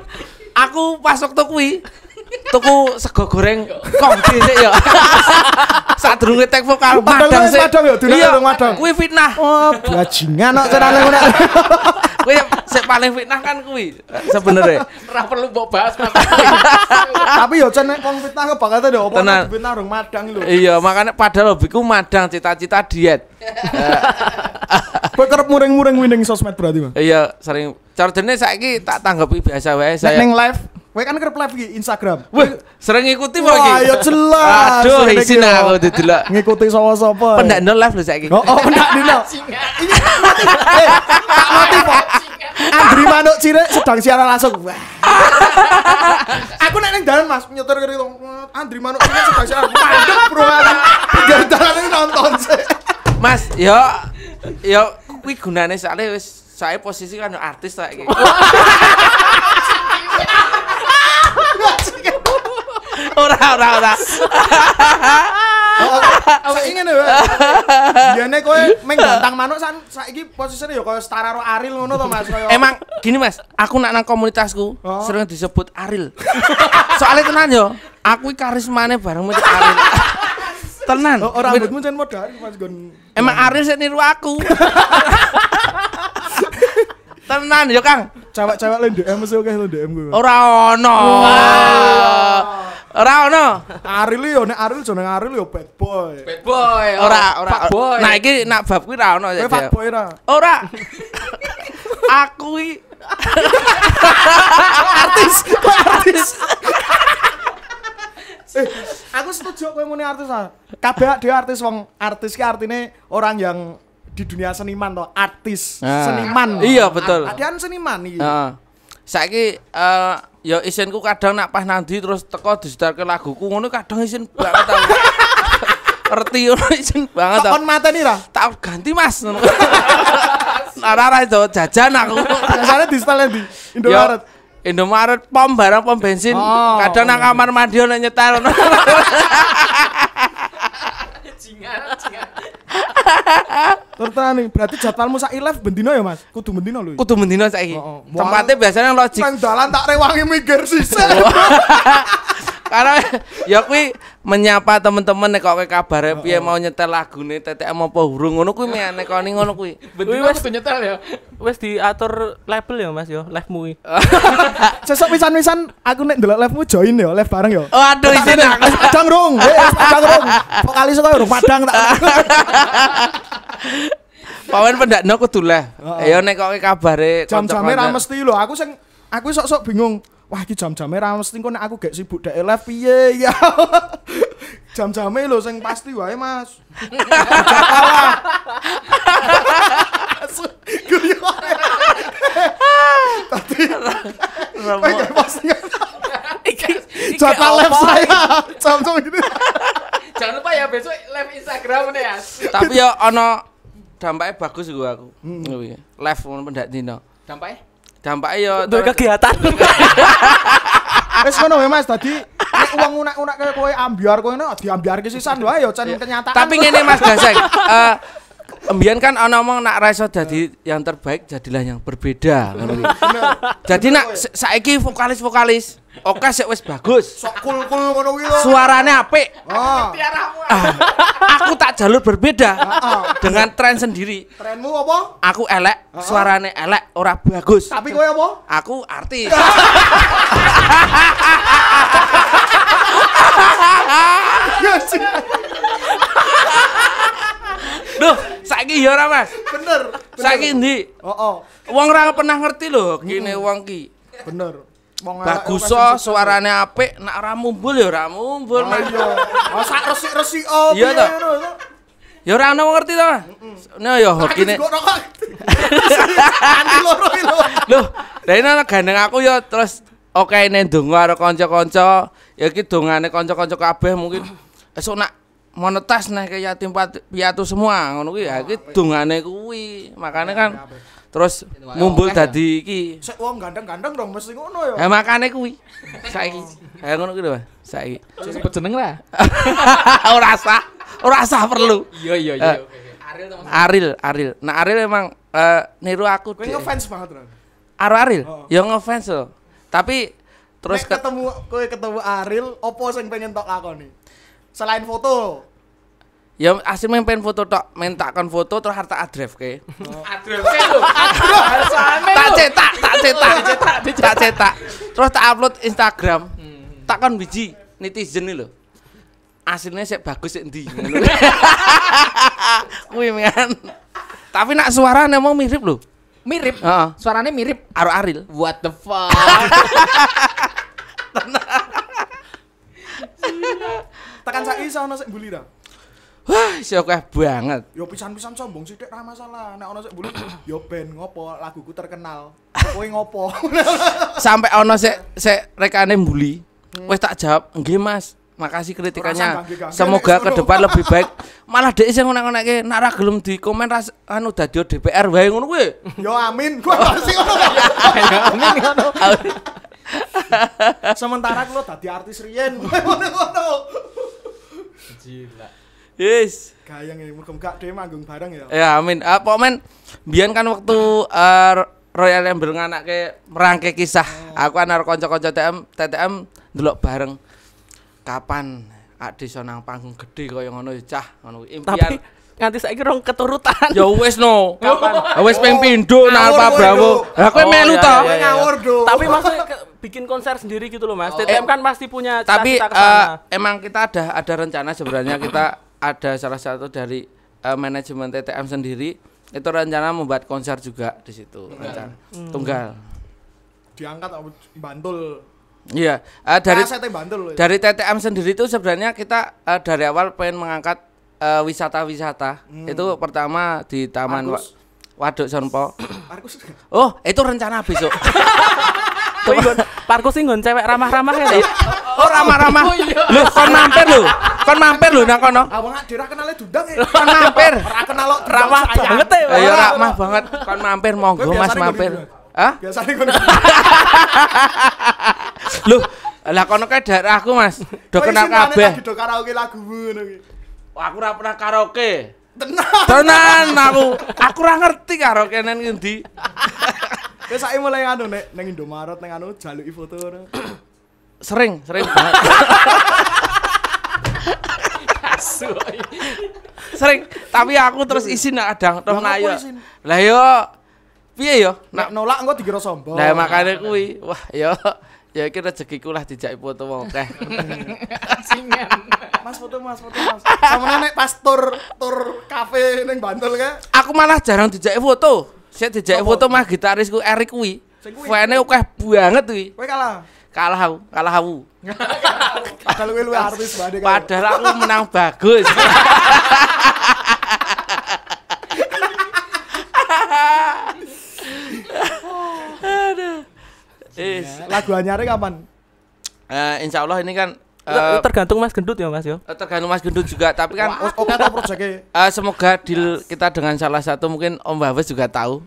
aku pas waktu kuwi tuku sego goreng kok dhisik ya. Sadurunge tek vokal padang sik. Padang ya iya, dina urung padang. Kuwi fitnah. Oh, bajingan kok carane ngono. Kuwi sik paling fitnah kan kuwi sebenernya Ora perlu mbok bahas Tapi ya cene kong fitnah kebakate yo opo oh, fitnah urung madang lho. Iya, makanya padahal hobiku madang cita-cita diet. Kowe kerep muring-muring winning sosmed berarti, Bang. Iya, sering. Chargernya saiki tak tanggapi biasa wae saya. neng live Kowe kan kerep live Instagram. Wah, sering ngikuti apa iki? Ayo ya jelas. Aduh, isin aku didelok. Ngikuti sapa-sapa. Ya. Pendak no live lu saiki. Oh, oh pendak dino. Ini mati. Eh, mati pak. Andri Manuk Cirek sedang siaran langsung. aku nek neng dalan Mas nyetir kiri Andri Manuk Cirek sedang siaran. Mandek bro. Pinggir dalan nonton sih. Mas, yo yo Wih gunane soalnya wis saya posisi kan artis saiki. Ora ora ora. Saya ingin ya. Biasanya kowe meng bantang manuk san saiki posisinya ya koyo setara karo Aril ngono to Mas Emang gini Mas, aku nak nang komunitasku oh. sering disebut Aril. Soalnya tenan yo, aku karismane bareng metu Aril. tenan. Ora oh, oh, rambutmu jan modal Mas Gon. Emang Aril sik niru aku. tenan yo Kang. Cewek-cewek lo DM sih oke lo DM gue. Ora ono. Wow. Ora ono. Aril yo nek Aril jeneng Aril yo bad boy. Bad boy. Oh. Ora ora. boy. Nah iki nak bab kuwi ra ono ya. Bad boy ra. Ora. Aku iki artis, artis. Eh, aku setuju kowe muni artis ah. Kabeh dia artis wong artis ki artine orang yang di dunia seniman toh, artis, ah. seniman. Iya, betul. Adian seniman iki. Heeh. Ah saiki uh, ya isinku kadang nak pas nanti terus teko disedarke laguku ngono kadang isin banget aku. Ngerti ngono isin banget. Takon mateni ra? Tak ganti Mas. Ora ra iso jajan aku. Biasane di setel di Indomaret. Indomaret pom barang pom bensin. Oh, kadang oh, nang kamar mandi ono nyetel. Jingan nih Berarti jadwalmu sak live bendino ya, Mas? Kudu bendino lu Kudu bendino saiki. Tempatnya biasanya logik. Nang dalan tak rewangi mikir sisik. Karena ya kui menyapa temen temen nih kok kabare piye mau nyetel lagu nih, lagune mau apa hurung ngono kui mek nek kau ngono betul mas, tuh nyetel ya. wes diatur level ya Mas yo ya, live mui sesok misan pisan aku nih dulu live mui join ya, live bareng ya. Oh aduh izin aku. padang eh, ya rung, padang rung. Kok kali sok padang tak. Pawen pendakno kudu live. Ya nek kok kabare jam jamnya ra mesti lho, aku sing aku sok-sok bingung wah iki jam-jame ra mesti engko nek aku gak sibuk dek live piye ya. Jam-jame lho sing pasti wae Mas. Tadi kayak pasti jatah live saya jam-jam ini. Jangan lupa ya besok live Instagram nih ya. Tapi ya ono dampaknya bagus gua aku. Iya. Live pun pendak dino. Dampaknya? dampaknya yo duwe kegiatan. Wis ngono wae ya, Mas tadi uang unak-unak kayak kowe ambiar kowe nek diambiarke sisan wae yo cen kenyataan. Tapi ngene Mas Gasek, eh Embian kan ana omong nak ra jadi yang terbaik jadilah yang berbeda Jadi nak saiki vokalis-vokalis Oke sih wes bagus. Sok kul kul ngono kuwi lho. Ah. Ah, aku tak jalur berbeda ah, dengan tren sendiri. Trenmu apa? Aku elek, suarane elek, ora bagus. Tapi kowe apa? Aku artis. Ya, Duh, saiki ya ora, Mas. Bener. Saiki ndi? Heeh. Oh, oh. Wong ora pernah ngerti lho kene hmm. wong ki. Bener. Bagus oh, so suaranya apik, nak ramu mumbul ya ramu mumbul. Oh iya. Masak oh, resik-resik opo. Oh, iya to. Ya ora ono ngerti tuh Nah ya hokine. ini loro iki lho. Loh, lha ini gandeng aku ya terus oke nek donga ada konco-konco ya gitu dongane konco-konco kabeh mungkin esok nak monetas nih kayak yatim piatu semua ngono kuwi ya gitu dongane kuwi. makanya kan iya, iya, terus mumbul dadi iki sik wong gandeng-gandeng dong mesti ngono ya eh makane kuwi saiki kaya ngono kuwi Mas saiki sebut jeneng lah ora sah ora sah perlu iya iya iya Aril Aril Aril nah Aril emang eh, niru aku kowe ngefans banget loh Aril Aril oh. ya ngefans loh tapi terus ketemu kowe ketemu Aril opo sing pengen tok lakoni selain foto Ya asin main pengen foto tak main takkan foto terus harta adref ke. Oh. Adref ke lu. Tak cetak, tak cetak, cetak, tak cetak. Terus tak upload Instagram. Hmm. Takkan biji netizen nih lo. Asinnya sih bagus sih di. Kuwi men. Tapi nak suara emang mirip lo. Mirip. Uh. Suaranya mirip Aro Aril. What the fuck. Tekan saya sono sik mbuli Wah, oke banget. Yo ya pisan-pisan sombong sithik ora masalah. Nek Ono sih bulu yo ben ngopo laguku terkenal. Kowe ngopo? Sampai Ono sih, sih rekane bully. Hmm. Wes tak jawab, enggak Mas. Makasih kritikannya. Semoga ke depan lebih baik." Malah sih sing ngonek-ngonekke Nara gelum di komen ras anu dadio DPR wae ngono kuwi. Yo ya amin, Gue pasti ngono. Amin ngono. Sementara kulo tadi artis Rien. Ngono-ngono. Gila. Yes. Gayang ya, muga-muga dhewe manggung bareng ya. Ya, amin. Uh, ah, pok men, biyen kan waktu uh, Royal Ember nganake merangke kisah. Oh. Aku anar kanca-kanca TTM, TTM ndelok bareng. Kapan Adi sonang panggung gede kaya ngono ya, cah ngono impian. Tapi nganti saiki rong keturutan. Ya wes no. Kapan? Wes ya ping pindho nang Pak Bravo. Lah kowe oh, melu iya, to. Iya, iya, Tapi maksudnya bikin konser sendiri gitu loh Mas. Oh. TTM kan pasti punya Tapi eh, emang kita ada ada rencana sebenarnya kita ada salah satu dari uh, manajemen TTM sendiri itu rencana membuat konser juga di situ iya. rencana hmm. tunggal diangkat bantul iya uh, dari bantul dari TTM sendiri itu sebenarnya kita uh, dari awal pengen mengangkat wisata-wisata uh, hmm. itu pertama di taman Argus. Wa Waduk Sonpo oh itu rencana besok Parkus sih ngon cewek ramah-ramah ya. Oh ramah-ramah. Oh, iya. Lu kon mampir lu. Kon mampir lho nang kono. Ah, nggak dhewe kenale dundang e. Kon mampir. Ora kenal lo ramah banget e. Ya iya, ramah banget. Kon mampir monggo Mas mampir. Hah? Biasane kon. Lho, lah kono kae daerahku Mas. Do kenal kabeh. Do karaoke lagu ngono iki. Aku ora pernah karaoke. Tenan. Tenan aku. Aku ora ngerti karaoke nang ngendi. Wis saiki mulai anu nek ning Indomaret ning anu jaluki foto. Sering, sering banget. Sering, tapi aku terus isin iya. nak kadang roh ayo. Lah yo piye yo? Nak nolak engko dikira sombong. Lah makane kuwi. Wah, yo ya iki rezekiku lah dijak foto wong akeh. Singan. Mas foto Mas foto Mas. Sama nenek pas tur tur kafe neng Bantul ke? Aku malah jarang dijak foto. Saya dijak foto mah gitarisku Erik kuwi. Fane akeh banget kuwi. Kowe kalah. Kalah aku, kalah aku. Padahal lu artis banget. Padahal gitu. aku menang bagus. Iya, lagu anyarnya kapan? Eh, insya Allah ini kan eh, tergantung Mas Gendut ya Mas yo. Ya? Eh, tergantung Mas Gendut juga, tapi kan semoga deal kita dengan salah satu mungkin Om Babes juga tahu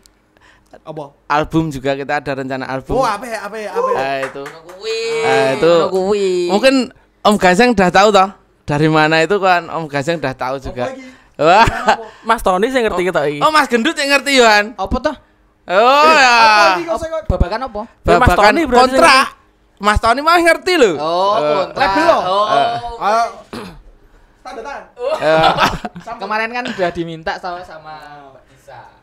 apa? Album juga kita ada rencana album. Oh, apa ya, apa ya, apa. Nah, itu. Nah, itu. Mungkin Om Gaseng udah tahu toh? Dari mana itu kan Om Gaseng udah tahu juga. Wah. Mas Tony sih ngerti kita iki. Oh, Mas Gendut yang ngerti Yohan. Apa toh? Oh eh, ya. Babakan apa? Babakan kontra. Mas Tony mah ngerti loh. Oh, kontra. Label loh. Oh. Tanda tangan. Kemarin kan udah diminta sama sama Mbak Isa.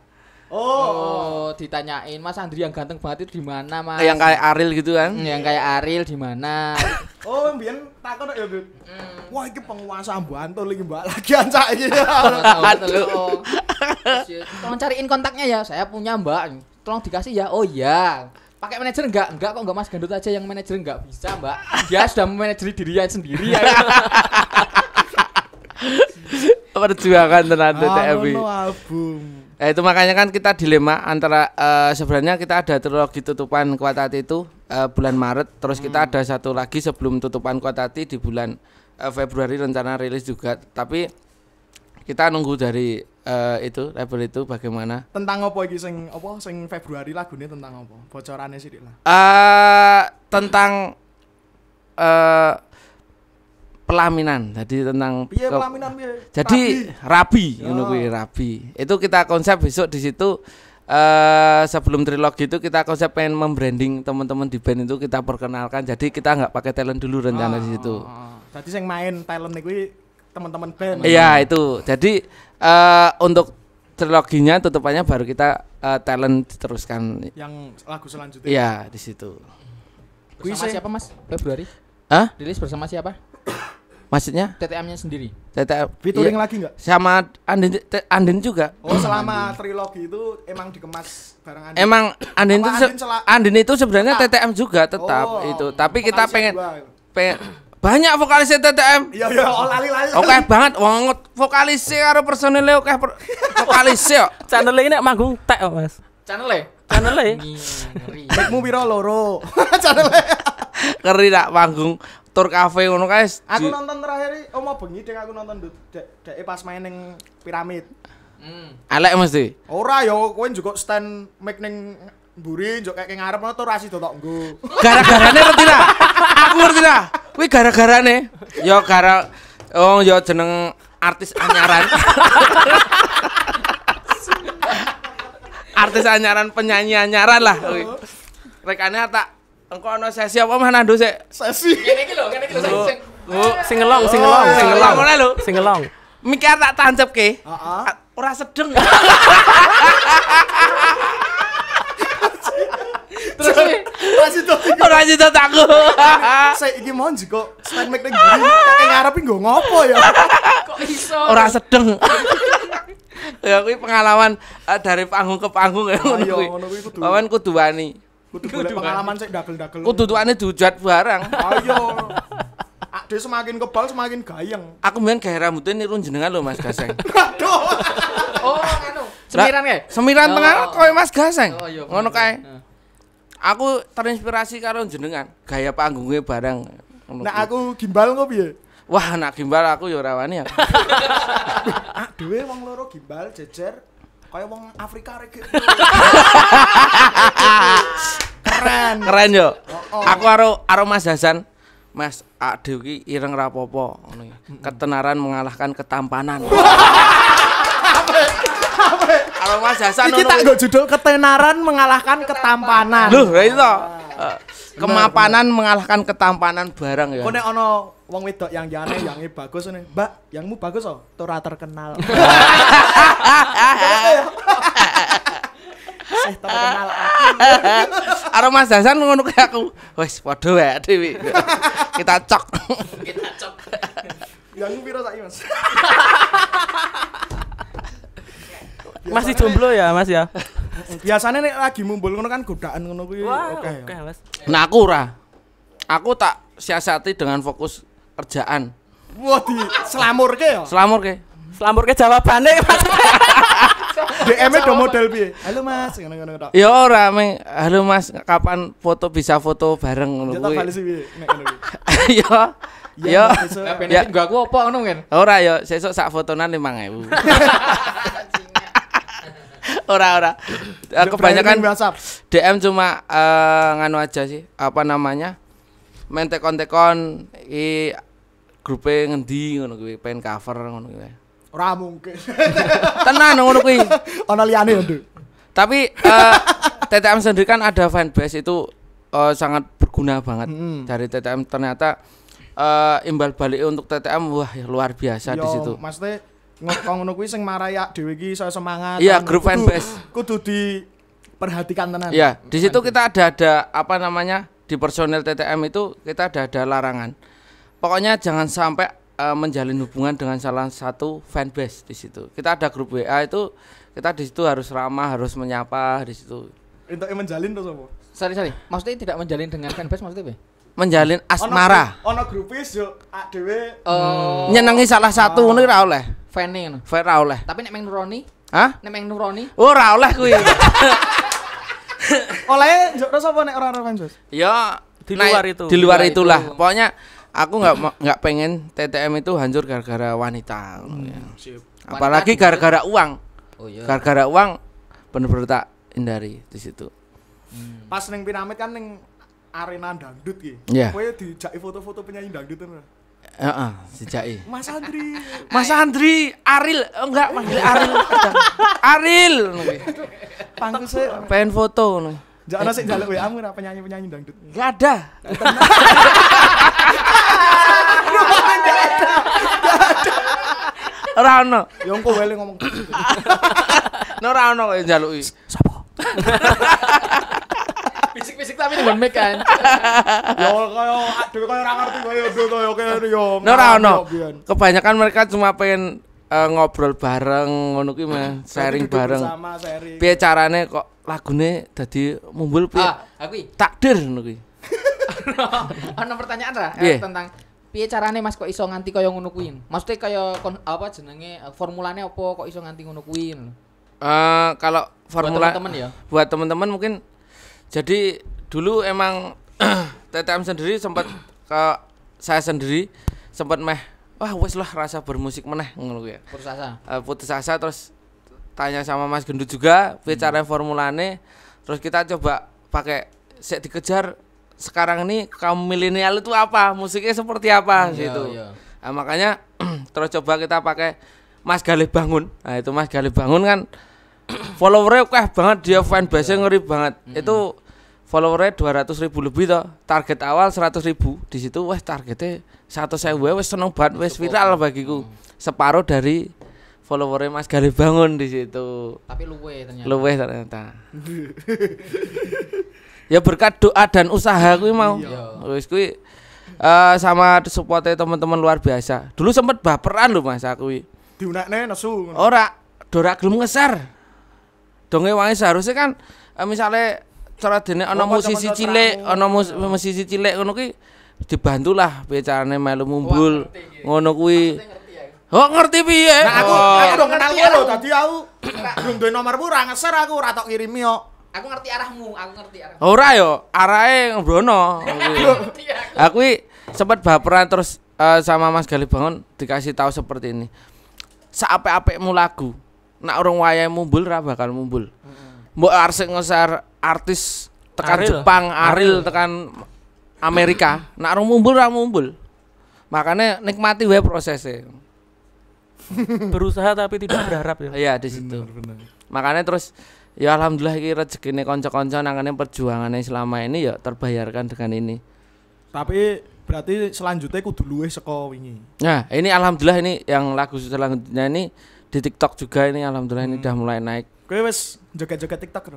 Oh, oh. oh, ditanyain Mas Andri yang ganteng banget itu di mana, Mas? Yang kayak Aril gitu kan? Hmm, yang kayak Aril di mana? oh, mbiyen takon ya, bu. Hmm. Wah, iki penguasa Bantul iki Mbak lagi ancak iki. Iya, iya. Tolong cariin kontaknya ya, saya punya Mbak. Tolong dikasih ya. Oh iya. Pakai manajer enggak? Enggak kok enggak Mas Gendut aja yang manajer enggak bisa, Mbak. Dia sudah memanajeri dirinya sendiri ya. Perjuangan tenan anu, no, Album. Eh, itu makanya kan kita dilema antara uh, sebenarnya kita ada trilogi tutupan kuat hati itu uh, bulan Maret, terus hmm. kita ada satu lagi sebelum tutupan kuat hati di bulan uh, Februari rencana rilis juga, tapi kita nunggu dari uh, itu level itu bagaimana tentang apa iki sing apa sing Februari ini tentang apa bocorannya sih lah uh, tentang uh, pelaminan. Jadi tentang pelaminan Jadi rabi, rabi, oh. rabi. Itu kita konsep besok di situ Uh, sebelum trilog itu kita konsep pengen membranding teman-teman di band itu kita perkenalkan jadi kita nggak pakai talent dulu rencana di ah, situ. Ah, jadi saya main talent itu teman-teman band. Iya itu. Jadi uh, untuk triloginya tutupannya baru kita uh, talent diteruskan. Yang lagu selanjutnya. Iya di situ. Bersama siapa mas? Februari? Hah? Rilis bersama siapa? Maksudnya? TTM-nya sendiri. TTM. Featuring iya, lagi enggak? Sama Anden Anden juga. Oh, selama trilogi itu emang dikemas bareng Anden. Emang Anden itu Anden, itu sebenarnya ah. TTM juga tetap oh, itu. Tapi kita pengen, pengen banyak vokalis TTM. Iya, iya, oh, lali lali. Oke okay banget wong vokalis karo personilnya oke okay, vokalis yo. Channel ini manggung tek, Mas. Channel Channel Mikmu piro loro. Channel Ngeri tak manggung tur kafe ngono kae. Aku nonton terakhir Oma oh, Bengi dek aku nonton dek e pas main ning piramid. Hmm. Elek mesti. Ora yo kowe juga stand mic ning mburi njuk kek ngarep ngono tur asih dotok nggo. Gara-garane ngerti lah. Aku ngerti lah. Kuwi gara-garane yo gara oh yo jeneng artis anyaran. artis anyaran penyanyi anyaran lah Rekannya Rekane tak engko ana sesi apa mana nduk sik? Sesi. Ngene iki lho, ngene iki lho ah. sing singelong, singelong, oh. singelong. Ngono lho. Singelong. Mikir tak tancepke. Heeh. Ah, ora sedeng. Terus masih tuh ora cita takku. Saya iki mon kok stand mic ning ndi? Kakek gak ngopo ya? Kok iso? Ora sedeng. ya kuwi pengalaman eh, dari panggung ke panggung ya ah, iya, ngono kuwi. Pawan kudu wani. Kudu golek kan. pengalaman sik dagel-dagel. dihujat barang. Ayo. Dia semakin kebal semakin gayeng. Aku main gaya rambutnya run jenengan lo Mas Gaseng. Aduh. oh, anu. Semiran kae. Semiran oh, tengah oh, Mas Gaseng. Oh, iya. Ngono kae. Aku terinspirasi karo jenengan, gaya panggungnya barang. Nah, aku gimbal kok piye? Wah, anak gimbal aku ya ora wani aku. Ah, wong loro gimbal jejer kayak wong Afrika rek gitu. keren keren yo aku karo karo Mas Hasan Mas Ade iki ireng rapopo ngono Ketenaran mengalahkan ketampanan. Kalau Mas Hasan kita nggak judul ketenaran mengalahkan ketampanan. Lho, lha ah. Kemapanan mengalahkan ketampanan barang ya. Kone ono wong wedok yang jane yang bagus ne, Mbak, yangmu bagus oh, ora terkenal. Eh, terkenal aku. Mas Hasan ngono kaya aku. Wes, padha wae dhewe. Kita cok. Kita cok. Yang piro saiki, Mas? Masih jomblo ya, Mas ya? Biasanya nih lagi mumpul ngono kan godaan ngono kuwi oke. Ya. Oke, Mas. Nah, aku ora. Aku tak siasati dengan fokus kerjaan. Wah, di selamur ke ya? Selamur ke. Selamur ke jawabannya, Mas. DM-e do model bi Halo Mas, ngono-ngono tok. Ya ora, Ming. Halo Mas, kapan foto bisa foto bareng ngono ya kuwi. Ya Ya, ya, ya, ya, ya, Ya. Ya. Ya ya, gua ya, ya, ya, ya, ya, ya, ya, ya, ya, ya, ora ora eh, kebanyakan DM cuma uh, nganu aja sih apa namanya main tekon-tekon i grupe ngendi ngono kuwi pengen cover ngono kuwi ora mungkin tenan ngono kuwi ana liyane yo tapi uh, eh, TTM sendiri kan ada fanbase itu uh, sangat berguna banget hmm. dari TTM ternyata uh, imbal balik untuk TTM wah luar biasa di situ maksudnya Kok ngono kuwi sing marai ya dhewe iki iso semangat. Iya, grup fanbase. Kudu di perhatikan tenan. Iya, di situ kita ada ada apa namanya? Di personel TTM itu kita ada ada larangan. Pokoknya jangan sampai eh, menjalin hubungan dengan salah satu fanbase di situ. Kita ada grup WA itu kita di situ harus ramah, harus menyapa di situ. Untuk menjalin tuh apa? Sorry, sorry. Maksudnya tidak menjalin dengan fanbase maksudnya Menjalin asmara. Ono, grupis yo adewe. uh, oh. nyenengi salah satu ngono uh, ora Fanny, ngono. Fan ra oleh. Tapi nek meng nuroni? Hah? Nek meng nuroni? Oh, ra oleh kuwi. Oleh terus apa nek ora ora kan, Jos? Ya di luar itu. Di luar itulah. Itu. Pokoknya aku nggak nggak pengen TTM itu hancur gara-gara wanita. Hmm. Ya. Apalagi kan gara-gara uang. Oh iya. Gara-gara uang bener-bener tak hindari di situ. Hmm. Pas neng piramid kan neng arena dangdut gitu. Yeah. Kowe dijak foto-foto penyanyi dangdut kan. Heeh, uh, si Jai. Mas Andri. Mas Andri, Aril, oh, enggak enggak manggil Aril. Aril. Panggil saya pengen foto ngono. Jangan sih jaluk WA mu penyanyi-penyanyi dangdut. Enggak ada. Rano, Rano, Ora ono. Ya engko wele ngomong. Ora ono kok njaluki. Sopo? Bisik-bisik tapi dengan mic kan. Yo koyo dhewe koyo ora ngerti koyo koyo kene yo. Ora ono. Kebanyakan mereka cuma pengen uh, ngobrol bareng ngono ki mah sharing bareng. Piye carane kok lagune dadi mumbul piye? Ah, aku takdir ngono ki. Ono pertanyaan ra eh, yeah. tentang piye carane Mas kok iso nganti koyo ngono kuwi? Maksudnya kaya apa jenenge eh, formulane apa kok iso nganti ngono kuwi? Uh, kalau formula buat teman-teman ya. Buat teman-teman mungkin jadi dulu emang TTM sendiri sempat ke saya sendiri sempat meh wah wes lah rasa bermusik meneh ngono ya. Putus asa. Uh, putus asa terus tanya sama Mas Gendut juga bicara hmm. formulane terus kita coba pakai sek dikejar sekarang ini kaum milenial itu apa musiknya seperti apa hmm, gitu iya, iya. Nah, makanya terus coba kita pakai Mas Galih Bangun nah itu Mas Galih Bangun kan followernya kah banget dia fanbase iya. ngeri banget -hmm. itu followernya 200 ribu lebih toh target awal 100 ribu di situ wah targetnya satu saya wes seneng banget wes viral bagiku hmm. separuh dari followernya Mas Galih bangun di situ tapi luwe ternyata luwe ternyata ya berkat doa dan usaha gue mau Terus iya. kui uh, eh, sama supportnya teman-teman luar biasa dulu sempet baperan lu mas aku diunakne nesu ora dorak belum ngeser donge wangi seharusnya kan uh, eh, misalnya cara dene ana musisi cilik, ana musisi cilik ngono kuwi dibantulah becane melu mumbul ngono kuwi. Oh ngerti piye? Nah aku oh. aku dong kenal lho tadi aku belum duwe nomormu ora ngeser aku ora tok kirimi yo. Aku ngerti arahmu, aku ngerti arahmu. Oh, ora yo, arahe Brono. Aku sempat baperan terus uh, sama Mas Galih Bangun dikasih tahu seperti ini. saapek apikmu lagu, nak urung wayahe mumbul ra bakal mumbul. Mbok arek ngeser artis tekan Aril. Jepang, Aril, Aril tekan Amerika. Nak rung mumbul mumbul. Makanya nikmati web prosesnya. Berusaha tapi tidak berharap ya. Iya, di situ. Benar, Makanya terus ya alhamdulillah iki rezekine kanca-kanca perjuangan perjuangannya selama ini ya terbayarkan dengan ini. Tapi berarti selanjutnya aku dulu saka wingi. Nah, ini alhamdulillah ini yang lagu selanjutnya ini di TikTok juga ini alhamdulillah hmm. ini udah mulai naik. Kowe wes joget-joget TikTok,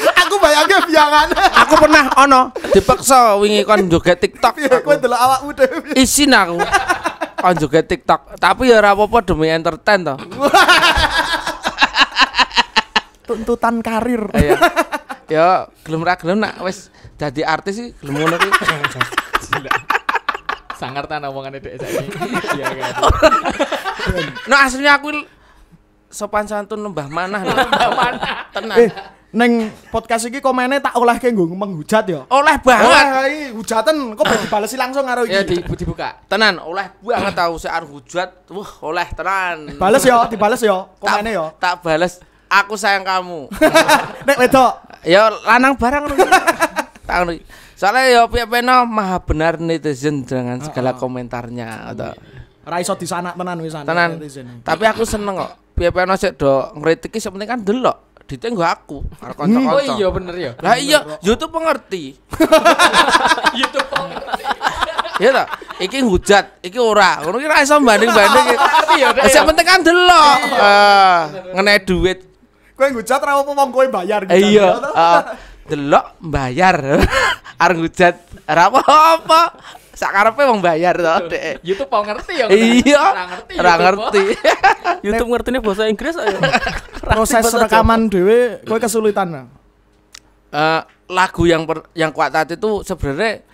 aku bayangnya biangan. aku pernah ono dipaksa wingi kon joget TikTok. Iya, kowe delok awakmu dhewe. Isin aku. Kon joget TikTok, tapi ya ora apa demi entertain to. Tuntutan karir. Iya. Ya, gelem ra gelem nak wis dadi artis sih gelem ngono kuwi. Sangar tan omongane dhek saiki. Iya kan. aslinya aku sopan santun lembah mana lembah mana tenang eh, Neng podcast ini komennya tak oleh kayak gue hujat ya. Oleh banget. Oleh hujatan, kok bisa balesi langsung ngaruh Iya Ya di, dibuka. Tenan, oleh nggak tahu sih arep hujat. Wah, oleh tenan. Balas ya, dibales ya komennya ya. Tak balas. Aku sayang kamu. Nek wedok. Ya lanang barang nih Soalnya ya pihak piye maha benar netizen dengan segala ah, ah. komentarnya atau Raiso di sana tenan wisan. Tenan. Tapi aku seneng kok piye-piye ono sik do ngritiki sing penting kan delok. Ditenggo aku karo kanca-kanca. Oh iya bener ya. Lah iya, YouTube pengerti. YouTube pengerti. Iya ta? Iki hujat, iki ora. Ngono ki ra iso banding-banding. Ya, sing ya. penting kan delok. Heeh. Iya. Ah, Ngene duit. Kowe hujat ra apa wong kowe bayar Iya. iya ah, delok bayar. Areng hujat ra apa-apa. Sakarepe wong bayar to, Dek. YouTube mau ngerti ya. Iya. Ora ngerti. YouTube ngerti. YouTube ngertine bahasa Inggris ayo. Proses rekaman dhewe kowe kesulitan. Eh lagu yang yang kuat tadi itu sebenarnya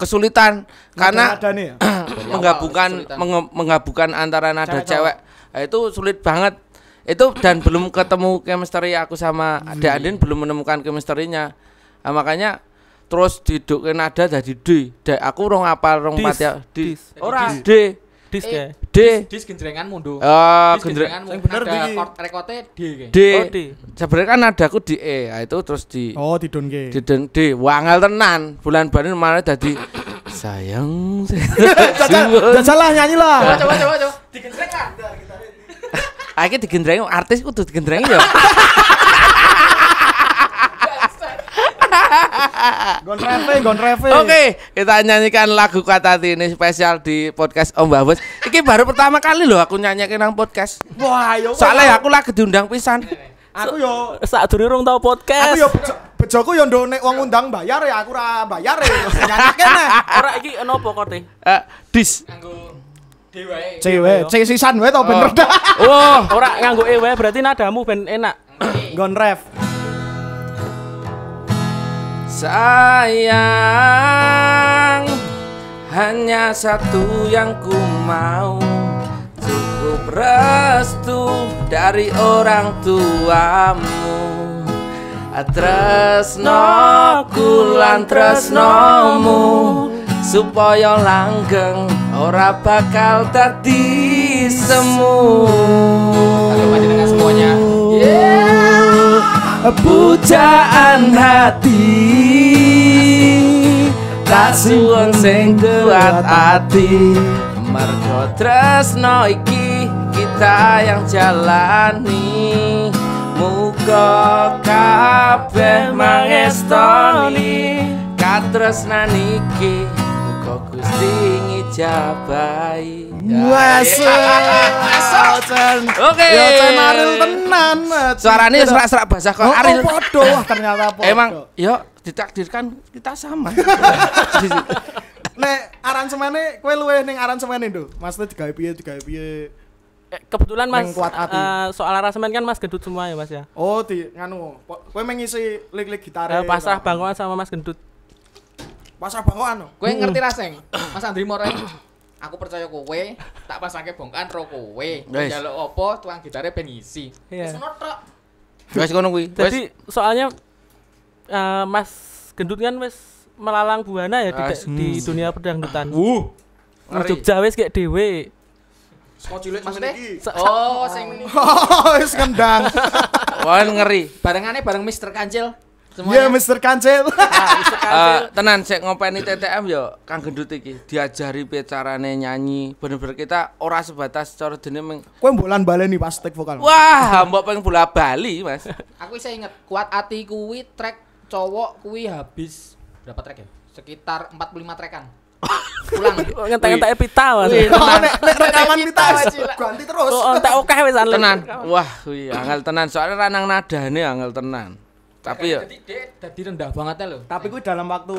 kesulitan karena ya? menggabungkan meng, menggabungkan antara nada cewek nah, itu sulit banget itu dan belum ketemu chemistry aku sama Ade hmm. Adin belum menemukan chemistry-nya nah, makanya terus didukke nada jadi D. D aku rong apa rong mati D. orang D. Dis ya. D. Dis genjrengan mundu. Eh, gendrengan mundu. Bener di Rekote D D. Oh, D. Sebenarnya kan nadaku di E, ya, itu terus di Oh, di don Di don D. Wangel tenan. Bulan baru malah jadi sayang. Jangan salah nyanyi lah. Coba coba coba di Digenjreng kan. Akhirnya digendrengi artis kudu digendrengi ya. Gon Gon Oke, kita nyanyikan lagu kata ini spesial di podcast Om Babes. Ini baru pertama kali loh aku nyanyikan nang podcast. Wah, yo. Iya, Soalnya aku lagi diundang pisan. Aku yo sak durung tau podcast. Aku yo bejoku yo ndok uang wong undang bayar ya aku ora bayar ya nyanyake nek. Ora iki ono kote? Eh, dis. Cewek, cewek, Cewek, cewek, sisan cewek, tau bener cewek, cewek, cewek, cewek, ewe berarti cewek, cewek, enak. Gon ref. Sayang Hanya satu yang ku mau Cukup restu dari orang tuamu nokulan kulan tresnomu Supaya langgeng ora bakal tadi semu Halo dengan semuanya pujaan hati tak suwon sing kuat hati mergo tresno iki kita yang jalani muga kabeh mangestoni katresnan iki muga Gusti dijabai. masuk, ya, ya. Oke. Yoten ya, Aril tenan. Suarane serak-serak basah kok oh, oh, Aril. Podo wah ternyata podo. Emang yo ditakdirkan kita sama. Nek aransemene kowe luwe ning aransemene, Nduk. Maksudnya digawe piye digawe piye eh, kebetulan Mas kuat Uh, soal aransemen kan Mas Gendut semua ya Mas ya. Oh, di nganu. Kowe mengisi lik-lik gitar. Uh, eh, pasrah kan? banget sama Mas Gendut. Pasar bakoan. Kowe hmm. ngerti raseng? Mas Andri Moreng. Aku percaya kowe, tak pasangke bongkan ro kowe. Njaluk apa tuang gitare ben ngisi. Iya. Wis ngono tok. kuwi. Jadi soalnya uh, Mas Gendut kan wis melalang buana ya di, di dunia pedangdutan. Uh. Jogja wis kayak dewe Saka cilik maksudnya? Oh, sing wis ngendang. Wah, ngeri. Barengane bareng Mister Kancil. Semuanya. Ya Mister Kancil. Ah, tenan, Uh, eh, tenan sik ngopeni TTM yo Kang Gendut iki diajari piye carane nyanyi. Bener-bener kita ora sebatas cara dene meng... Kowe mbok lan baleni pas tek vokal. Wah, mbok pengen bola bali, Mas. Aku bisa inget kuat ati kuwi trek cowok kuwi habis berapa trek ya? Sekitar 45 trackan. pulang ngetek-ngetek pita mas oh, nek rekaman pita ganti terus oh tak oke wis tenan wah kuwi angel tenan soalnya ranang nadane angel tenan tapi ya. Jadi rendah banget loh. Tapi gue dalam waktu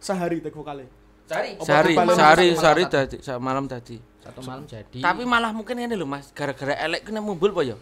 sehari teguh kali. Sehari. Sehari, sehari, sehari tadi malam tadi. Satu malam jadi. Tapi malah mungkin ini loh Mas, gara-gara elek kena mumbul apa yo ya?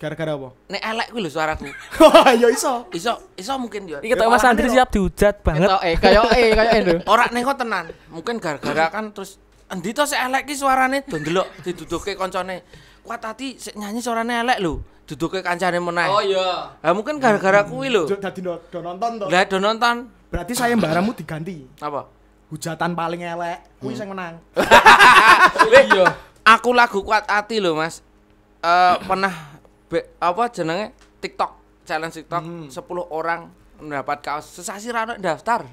Gara-gara apa? Nek elek kuwi lho suaraku. ya iso. Iso, iso mungkin yo. Ya. Iki Mas Andri siap dihujat banget. Ketok eh kayak eh kayak eh, lho. Ora nek kok tenan. Mungkin gara-gara kan terus endi to sik elek ki suarane do ndelok diduduke koncone. Kuat tadi sik nyanyi suarane elek lho duduknya ke kancane meneh. Oh iya. Nah, mungkin gara-gara kuwi lho. Dadi do nonton to. Lah do nonton. Berarti mbaramu diganti. Apa? Hujatan paling elek kuwi hmm. sing menang. iya. Aku lagu kuat hati lho, Mas. Uh, pernah be, apa jenenge TikTok challenge TikTok hmm. 10 orang mendapat kaos sesasi rano daftar.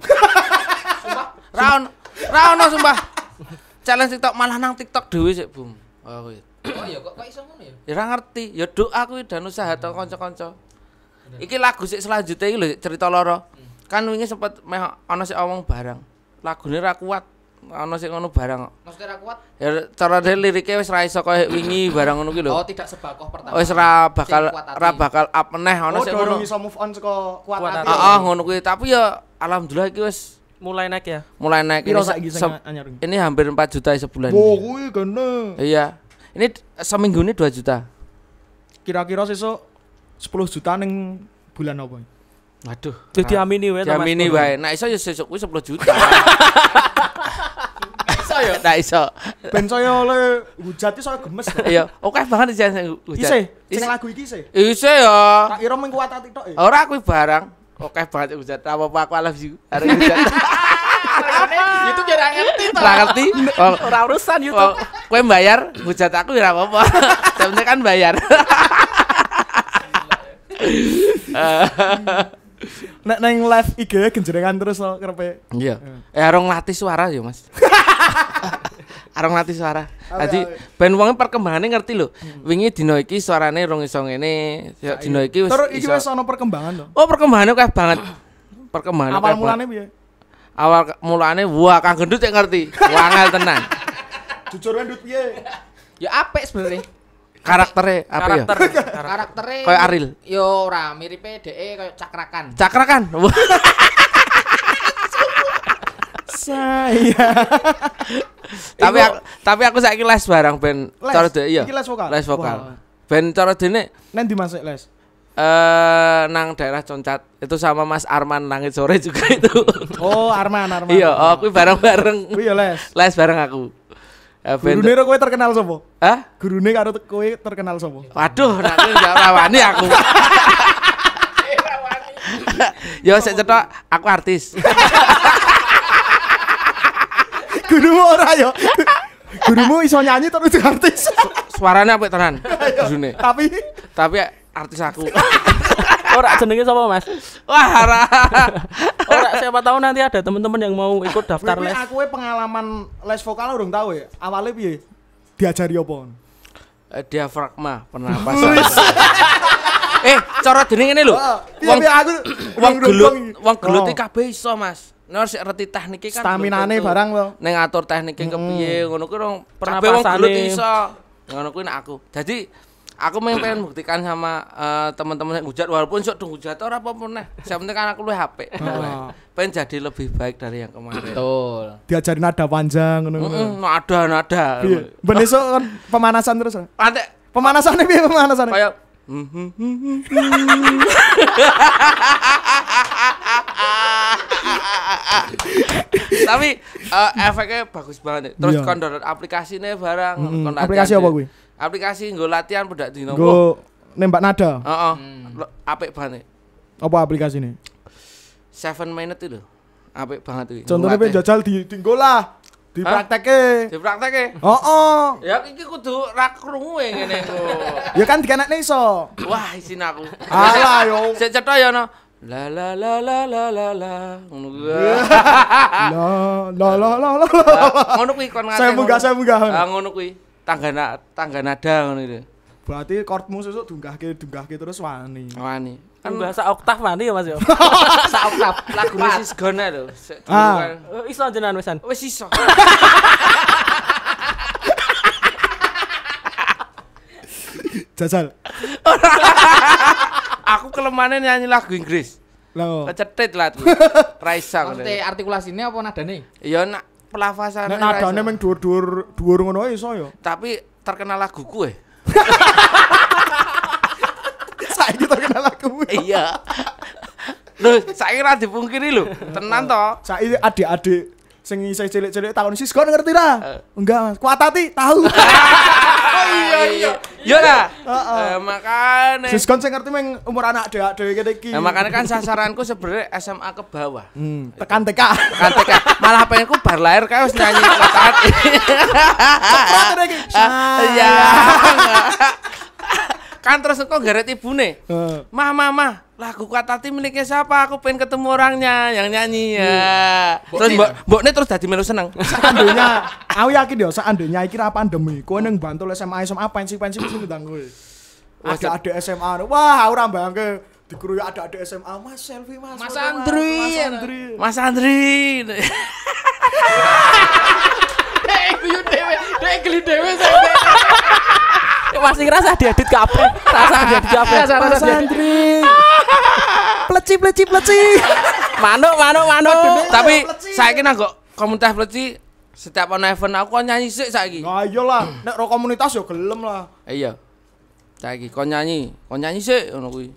sumpah, rano rano sumpah. challenge TikTok malah nang TikTok dhewe sik, Bung. Oh, kuwi. Iya oh iya kok kok iso ngono ya ya ngerti ya doa kuwi dan usaha hmm. kanca-kanca iki lagu sik selanjutnya iki lho cerita loro hmm. kan wingi sempat meh ana sik omong barang lagune ra kuat ana sing ngono barang maksudnya ra kuat ya cara dhewe liriknya wis ra iso koyo wingi barang ngono ki lho oh tidak sebakoh pertama wis ra bakal ra bakal up meneh ana oh, sing ngono oh iso move on saka kuat ati heeh ah, ah, ngono kuwi tapi ya alhamdulillah iki wis mulai naik ya mulai naik Piro ini, ini hampir 4 juta sebulan wow kuwi gene iya ini seminggu ini 2 juta. Kira-kira sesuk sepuluh juta neng bulan apa? Waduh. Nah, diamini wae Diamini wae. nah iso ya sesuk kuwi 10 juta. iso ya? nah iso. Ben saya oleh hujat iso gemes. Iya, oke oh, banget sih hujat. Isih, sing lagu iki sih. Isih ya. Tak kira mung kuat tok ya. Ora barang. Oke oh, banget hujat. Apa apa aku alaf love you. Hari hujat. Itu kira ngerti to. orang ngerti. orang urusan YouTube. Oh. Kue bayar, hujat aku ya apa-apa. Sebenarnya kan bayar. Nek neng live IG ya genjerengan terus lo kerpe. Iya. Eh arung latih suara ya, Mas. arung latih suara. Dadi ben wong perkembangane ngerti lho. Hmm. Wingi dina iki suarane rong iso ngene, ya dina iki wis. Terus iki wis ana perkembangan lho. Oh, perkembangane kae banget. Perkembangan. Awal mulane piye? Awal mulane wah Kang Gendut ya ngerti. Wangel tenan. Jujur duit piye? Ya apa sebenarnya. Karakternya apa ya? Karaktere. Kayak Aril. Yo ora, miripe dheke kayak cakrakan. Cakrakan. Saya. tapi aku, tapi aku saiki les barang ben cara iya. les vokal. Les vokal. Ben cara dene nang ndi masuk les? Eh nang daerah Concat itu sama Mas Arman Langit sore juga itu. oh, Arman, Arman. Iya, oh, aku bareng-bareng. Oh, iya, les. Les bareng aku. Avento. Eh, Gurune kowe terkenal sapa? Hah? Gurune karo kowe terkenal sapa? Waduh, nanti gak rawani aku. Yo saya cetok, aku artis. Gurumu orang, yo. Gurumu iso nyanyi terus artis. Suaranya apa tenan. Iya, iya. Gurune. Tapi tapi artis aku. Orang jenenge sapa, Mas? Wah, ora. Orang siapa tahu nanti ada teman-teman yang mau ikut daftar les. Aku pengalaman les vokal urung tahu ya. Awalnya piye? Diajari opo? Eh, diafragma pernapasan. eh, cara dening ini lho. Oh, iya, wong iya, aku wong gelut, wong gelut iki oh. kabeh iso, Mas. Nah, sik reti teknike kan nih barang lho. Ning ngatur teknike kepiye ngono kuwi pernah kabeh wong iso. Ngono kuwi aku. Jadi aku mau pengen buktikan sama uh, teman-teman yang hujat walaupun sok dong hujat orang apa pun nih saya penting kan aku lu HP oh. Nah, pengen jadi lebih baik dari yang kemarin betul diajarin nada panjang mm -mm, nada nada Benih kan pemanasan terus ada nih pemanasan, pemanasan. kayak hmm, hmm, hmm, tapi eh, efeknya bagus banget terus yeah. kondor aplikasinya barang aplikasi apa gue aplikasi nggo latihan pedak dino. Nggo nembak nada. Heeh. Uh -uh. Hmm. Apik banget. Apa aplikasi ini? Seven Minute itu. Apik banget itu. Contohnya pengen jajal di tinggo lah. Di praktek, Di praktek. Oh, oh. Ya iki kudu ra krungu ini iku. ya kan dikenekne iso. Wah, isin aku. ala yo. Sik cetha ya no. La la la la la la la. la la La la la la la. la la kon la Saya la saya la la la la tangga na, tangga nada ngono itu. Berarti chord chordmu sesuk dunggahke dunggahke terus wani. Wani. Kan bahasa oktav wani ya Mas yo. Ya? Sa oktav lagu masih segone lho. Ah. Kan. Oh, iso jenengan wesan. Wis iso. Jajal. Aku kelemahannya nyanyi lagu Inggris. Lho. Oh. Kecetit lah tuh. Raisa artikulasi artikulasinya apa nih Iya nak pelafasan nek nadane meng dhuwur-dhuwur dhuwur ngono ya iso ya tapi terkenal laguku eh saiki terkenal lagu ya? iya Loh, saya kira dipungkiri lho. Tenan to. Saiki adik-adik sing isih cilik-cilik takon sis kon ngerti lah. Eh. Enggak, Mas. Kuat hati tahu. oh iya iya. Yo iya. lah. Iya. Iya Heeh. Eh, makane. Sis kon sing ngerti meng umur anak dhewe dhewe kene iki. Nah, makane kan sasaranku sebenarnya SMA ke bawah. Hmm. Tekan TK. Tekan TK. Malah apa ku bar lahir kae wis nyanyi kuat hati. Ah, nah, iya. Kan terus kok garet ibune. Mah mah mah lagu kata tim miliknya siapa aku pengen ketemu orangnya yang nyanyi ya hmm. terus mbok mbok terus jadi melu seneng seandainya aku yakin ya seandainya iki apa pandemi kau neng bantu SMA SMA apa sih pensi pensi ndang gue ada ada SMA wah aku rambang ke ya ada ada SMA mas selfie mas mas Andri mas Andri mas Andri Dek guyu dhewe, dek geli dhewe Masih ngerasa diadit kabeh, rasa diadit kabeh. Mas Andri. pleci pleci pleci. Manuk manuk manuk. Tapi saya kira kok komunitas pleci setiap on event aku kan nyanyi saya lagi. Nah iyalah, nek ro komunitas yo ya gelem lah. Eh, iya. Saiki Kau nyanyi, kau nyanyi sih. Kau gue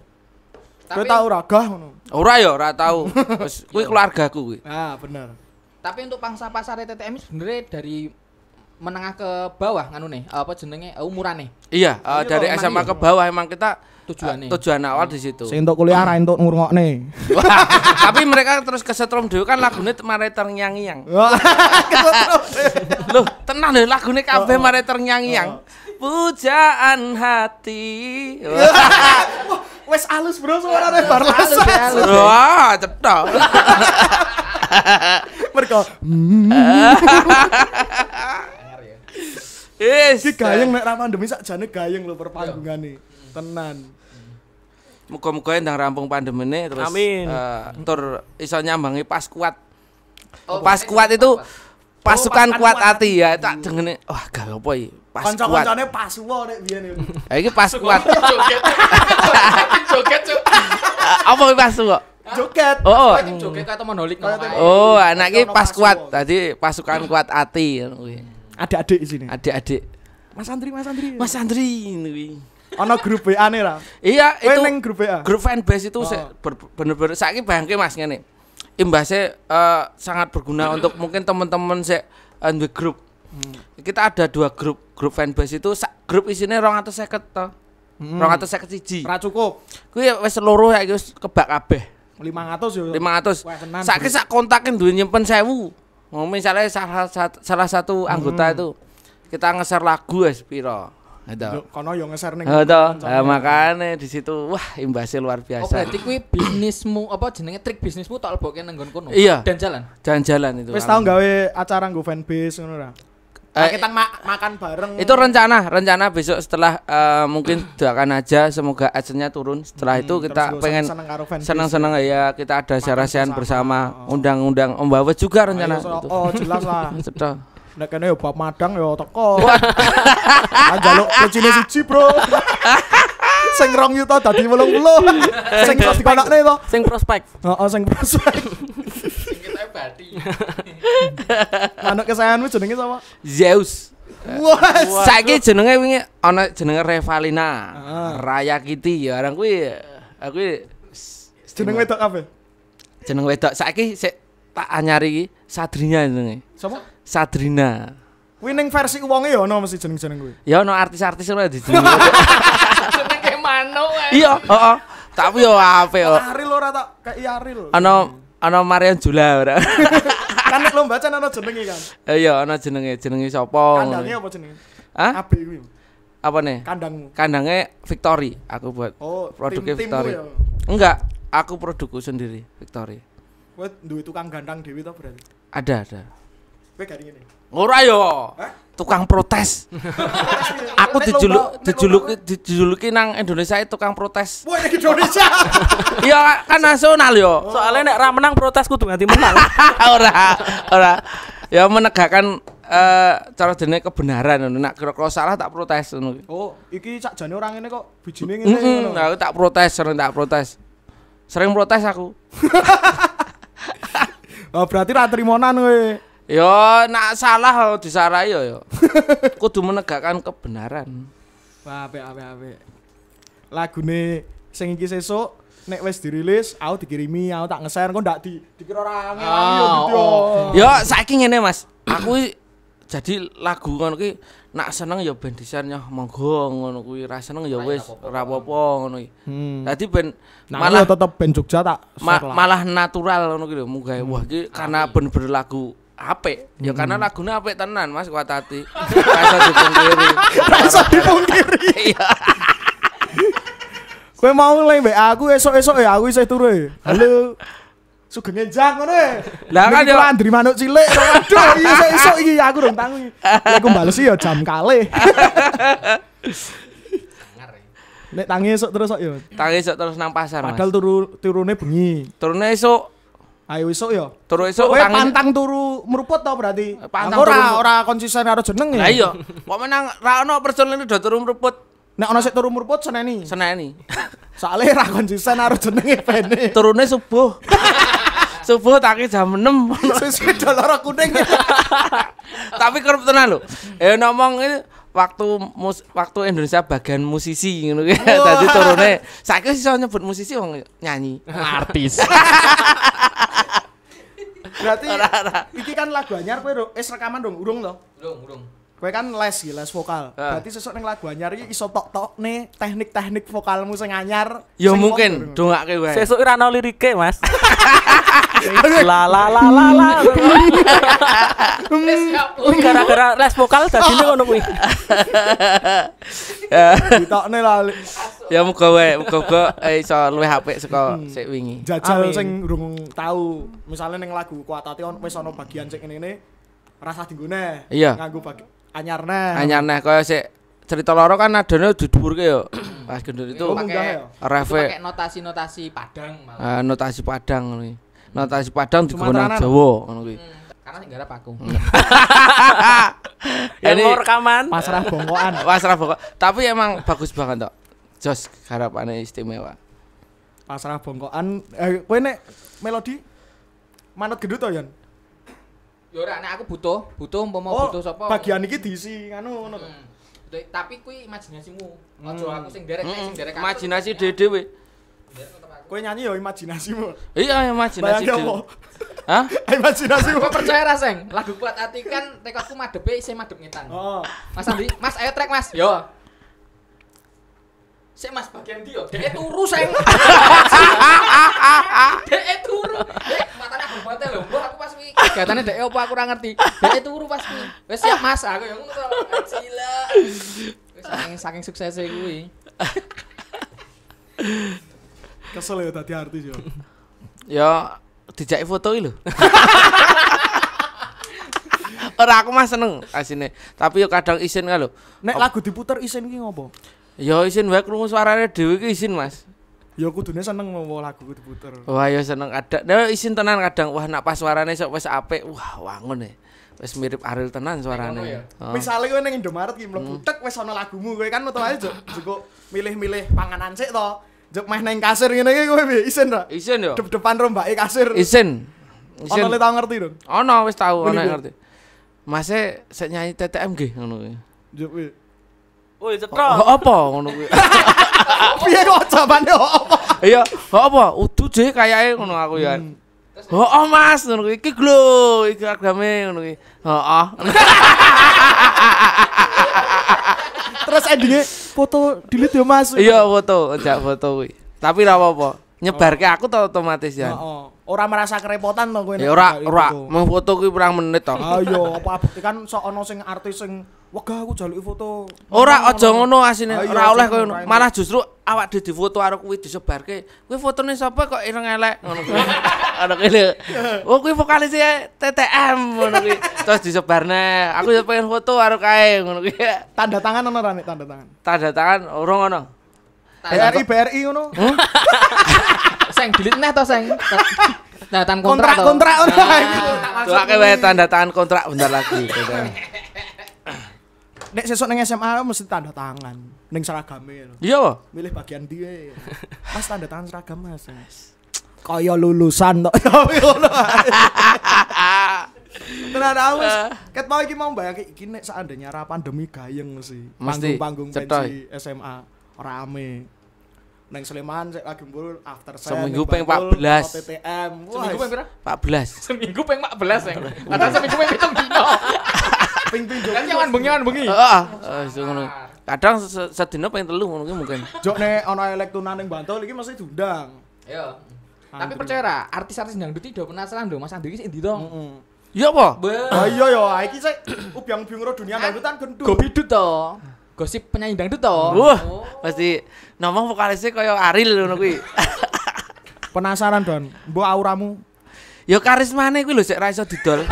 tapi tau raga gah Ora yo ya, ora tahu gue keluarga keluargaku gue Ah, benar. Tapi untuk pangsa pasar TTM sebenarnya dari menengah ke bawah nganu nih apa jenenge umuran eh, umurane iya, eh, iya dari SMA ke bawah emang kita tujuannya eh, tujuan awal di situ sih untuk kuliah untuk ngurungok nih. tapi mereka terus kesetrum dulu kan lagune mare ternyang-nyang Loh tenang lagu ya lagune kafe oh, oh. mare ternyang-nyang oh. pujaan hati wes alus bro deh barlas wah cetok mereka Yes. si gayeng nek ra pandemi sakjane gayeng lho perpanggungane tenan muka muga ndang rampung ini terus Amin. Uh, tur iso nyambangi pas kuat oh, pas eh, kuat itu pasukan oh, kuat hati ya tak ini, wah gak apa ya pas kuat kanca-kancane pas kuat nek biyen ha iki pas kuat joget apa pas kuat joget. Oh, oh. joget atau monolik Oh, anaknya pas kuat. Tadi pasukan kuat ati Adik-adik di sini. Adik-adik. Mas Andri, Mas Andri. Mas Andri Ono grup WA nih lah. Iya, itu neng grup WA. Grup fanbase itu oh. bener-bener ini bangke Mas nih. Imbasnya uh, sangat berguna hmm. untuk mungkin teman-teman saya the eh, grup. Hmm. Kita ada dua grup. Grup fanbase itu grup isinya orang saya to. Hmm. 251. Tidak cukup. Kue ya seluruh ya itu kebak kabeh. 500 lima 500. saya sak kontakin duwe nyimpen mau Misalnya salah, salah satu anggota hmm. itu kita ngeser lagu es piro ada, Kono yang ngeser nih. Ada nah, makane di situ wah imbasnya luar oh, biasa. Oh, berarti bisnismu apa jenenge trik bisnismu tak lebokke nang kono. Iya. Dan jalan. Dan jalan itu. Wis tau gawe acara gue fanbase ngono lah Eh, kita ma makan bareng. Itu rencana, rencana besok setelah uh, mungkin doakan aja semoga adsennya turun. Setelah hmm, itu kita pengen seneng seneng ya kita ada syarahan bersama oh. undang-undang Om juga rencana. Ayo, so, oh, jelas lah. Nek kene yo bab madang yo teko. Lah njaluk kecile siji, Bro. sing rong yuta dadi 80. Sing dikonakne to. Sing prospek. Heeh, sing prospek. Sing kita bati. anak kesayanganmu jenenge sapa? Zeus. Wah, saiki jenenge wingi ana jenenge Revalina. Raya Kitty ya, arang kuwi aku jeneng wedok kabeh. Jeneng wedok saiki sik tak anyari Sadrina jenenge. Sapa? Sadrina. Kuwi versi uangnya ya no masih jeneng-jeneng gue. Ya ono artis-artis ora jeneng. Jenenge manuk. Eh. Iya, oh, Tapi yo apa, yo. Aril ora tak kayak iya Aril. Ono ono Marian Jula ora. kan lo baca nana ono jenenge kan. Eh, iya, ono jenenge, jenenge sapa? Kandangnya apa jenenge? Hah? kuwi. Apa nih? Kandang. Kandangnya Victory aku buat. Oh, produknya Victory. Ya? Enggak, aku produkku sendiri Victory. Buat duit tukang gandang dewi tau berarti? Ada, ada. Kowe gak ngene. Ora yo. Tukang protes. aku dijuluk dijuluki dijuluki nang Indonesia itu tukang protes. Wah, nang Indonesia. Iya, kan nasional yo. Oh. Soalnya nek ra menang protes kudu nganti menang. ora, ora. Ya menegakkan eh cara dene kebenaran ngono. Nek kira-kira salah tak protes ngono. Oh, iki cak jani orang ini kok bijine ngene ngono. Nah, aku tak protes, sering tak protes. Sering protes aku. oh, berarti ra monan kowe. Yo nak salah disarai yo yo. Kudu menegakkan kebenaran. Wah, apik apik apik. nih, sing iki sesuk nek wis dirilis aku dikirimi aku tak ngeser, share kok ndak di dikira ora ah, yo oh, gitu. Oh. Yo saiki ngene Mas. Aku jadi lagu ngono ki nak seneng ya ben desainnya monggo ngono kuwi ra seneng ya wis ora apa-apa ngono iki. Hmm. Dadi ben nah, malah tetep ben Jogja tak ma malah natural ngono ki lho munggah. Hmm. Wah iki karena ben berlagu apik. Ya hmm. karena lagune apik tenan Mas kuat hati. Rasa dipungkiri. Rasa dipungkiri. Iya. Kowe mau le mbek aku esok-esok ya aku isih turu. Halo. Sugeng enjang ngono e. Lah kan yo ya- Andri manuk cilik. Waduh, iya esok iki aku rung tangi. aku bales ya jam kalih. Nek tangi esok terus kok yo. Ya? Tangi esok terus nang pasar. Padahal turu turune bengi. Turune esok Ayo iso yo. Turu iso, tangi... pantang turu meruput tau berarti. Eh, pantang ora ora konsisten karo jeneng ya. Lah iya. Kok menang ra ono personil udah turu meruput. Nek ono sik turu meruput seneni. Seneni. Soalnya ra konsisten karo jenenge bene. Turune subuh. subuh tangi jam 6. Sesuai dolar kuning. Tapi kerep tenan lho. Eh ngomong ini waktu mus, waktu Indonesia bagian musisi kan ya. turunnya saya sih soalnya buat musisi orang nyanyi, artis. Berarti ini kan lagu anyar kowe es eh, rekaman dong urung loh Urung, urung. Kowe kan les sih, les vokal. Ah. Berarti sesuatu ning lagu nyari iki iso tok tok nih, teknik-teknik vokalmu sing anyar. Ya mungkin dongake wae. Sesuk ora ono lirike, Mas. la la la la la. Hmm. Hmm, gara-gara les vokal dadi ngono kuwi. Ya. Ditokne lali. Ya muga wae, muga-muga eh, iso luwih apik saka hmm. sik wingi. Jajal sing urung tahu, misalnya ning lagu kuatate wis ono bagian sing ngene-ngene, rasa digune. Iya. Nganggo bagian anyarna anyarna kaya si cerita loro kan adone ke yo pas gendut itu oh, pakai ya? refe notasi-notasi Padang malah uh, notasi Padang nih notasi Padang di gunung Jawa ngono hmm, karena nggak ada paku ini rekaman pasrah bongkoan pasrah bongkoan tapi emang bagus banget dok, Jos garapane istimewa pasrah bongkoan eh kue nek melodi manut gendut to Yon Ya ora nek aku butuh, butuh umpama oh, butuh sapa. Bagian iki diisi ngono ngono hmm. Tapi kuwi imajinasimu. Hmm. Aja aku sing derek, hmm. sing derek. Imajinasi dhewe. Kowe nyanyi ya imajinasimu. Iya, imajinasi dhewe. Hah? Imajinasi. Kok percaya ra, Seng? Lagu kuat hati kan rekodku madepe isih madep ngetan. Oh. Mas Andi, Mas ayo trek, Mas. Yo. Sik Mas bagian dia, dia Dek turu, Seng. Dia turu. Dek matane aku mate lho, kegiatannya deh, apa aku ora ngerti. Dhek turu pas kuwi. Wis siap Mas, aku yang ngono gila Wis saking saking sukses e kuwi. Kesel ya tadi artis yo. Ya, ya dijak foto lho. Ora aku mah seneng asine. Tapi yo kadang isin kan lho. Nek lagu diputar isin iki ngopo? Ya isin wae krungu suarane dhewe iki isin, Mas. Ya kudune seneng ngowo lagu kudu puter. Wah ya seneng kadang. Nah, isin tenan kadang wah nak pas suarane sok wis apik. Wah wangun e. Wis mirip Ariel tenan suarane. Ya? Oh. Misale kowe ning Indomaret ki mlebu hmm. tek wis ana lagumu kowe kan metu ae juk milih-milih panganan sik to. Juk meh ning kasir ngene iki kowe isin ra? Isin yo. depan rombake kasir. Isin. Isin. Ono tau ngerti to? Ono wis tau ono ngerti. Mase sik nyanyi TTMG ngono kuwi. Juk Woi, cetrok. Kok oh, apa ngono kuwi? Piye kok jawabane apa? Iya, kok apa? Udu jek kayake ngono aku ya. Hmm. Oh, oh Mas, ngono kuwi. Iki lho, iki agame ngono kuwi. Heeh. Oh, Terus endingnya foto delete ya Mas. Iya, foto, njak foto kuwi. Tapi ra apa-apa. Nyebarke aku to otomatis ya. Heeh. Orang merasa kerepotan to kowe. Ya ora ora mau foto kuwi pirang menit to. Ayo apa bukti kan sok ana sing artis sing wegah aku jaluki foto. Ora aja ngono asine ora oleh kowe malah justru awak di difoto karo kuwi disebarke. Kuwi fotone sapa kok ireng elek ngono kuwi. Ngono kuwi lho. Oh kuwi vokalis e TTM ngono kuwi. Terus disebarne. Aku ya pengen foto karo kae ngono kuwi. Tanda tangan ono ora tanda tangan? Tanda tangan ora ngono. BRI BRI ngono. dilit neh to, Seng. Tanda tangan kontrak. Kontrak, toh. kontrak. Nah, nah tanda tangan kontrak bentar lagi. Nek sesuk nang SMA mesti tanda tangan ning seragame Iya, Milih bagian dia. Mas tanda tangan seragam, Mas. Kaya lulusan tok. Ya, Tenan aku wis ket mau iki mau bayang iki nek seandainya ra pandemi gayeng sih. Panggung-panggung SMA rame. Neng Sleman saya lagi mbul after saya seminggu peng 14 PTM. seminggu peng pira 14 seminggu peng 14 ya kata seminggu peng pitung dino ping ping kan nyawan bengi nyawan bengi heeh ah, ah. ngono kadang sedina peng telu ngono ki mungkin jok nek ana elek tunan ning Bantul iki mesti diundang iya tapi percaya ra artis-artis ndang duti do penasaran lho Mas Andi iki sik to Iya apa? Ayo ah, iya, iya. iki sik ubyang-byung dunia dangdutan gendut. Gobidut to gosip penyanyi dangdut toh. Wah, oh. pasti ngomong vokalisnya koyo Aril loh kuwi. Penasaran, Don. bu auramu. Ya karismane kuwi lho sik ra iso didol.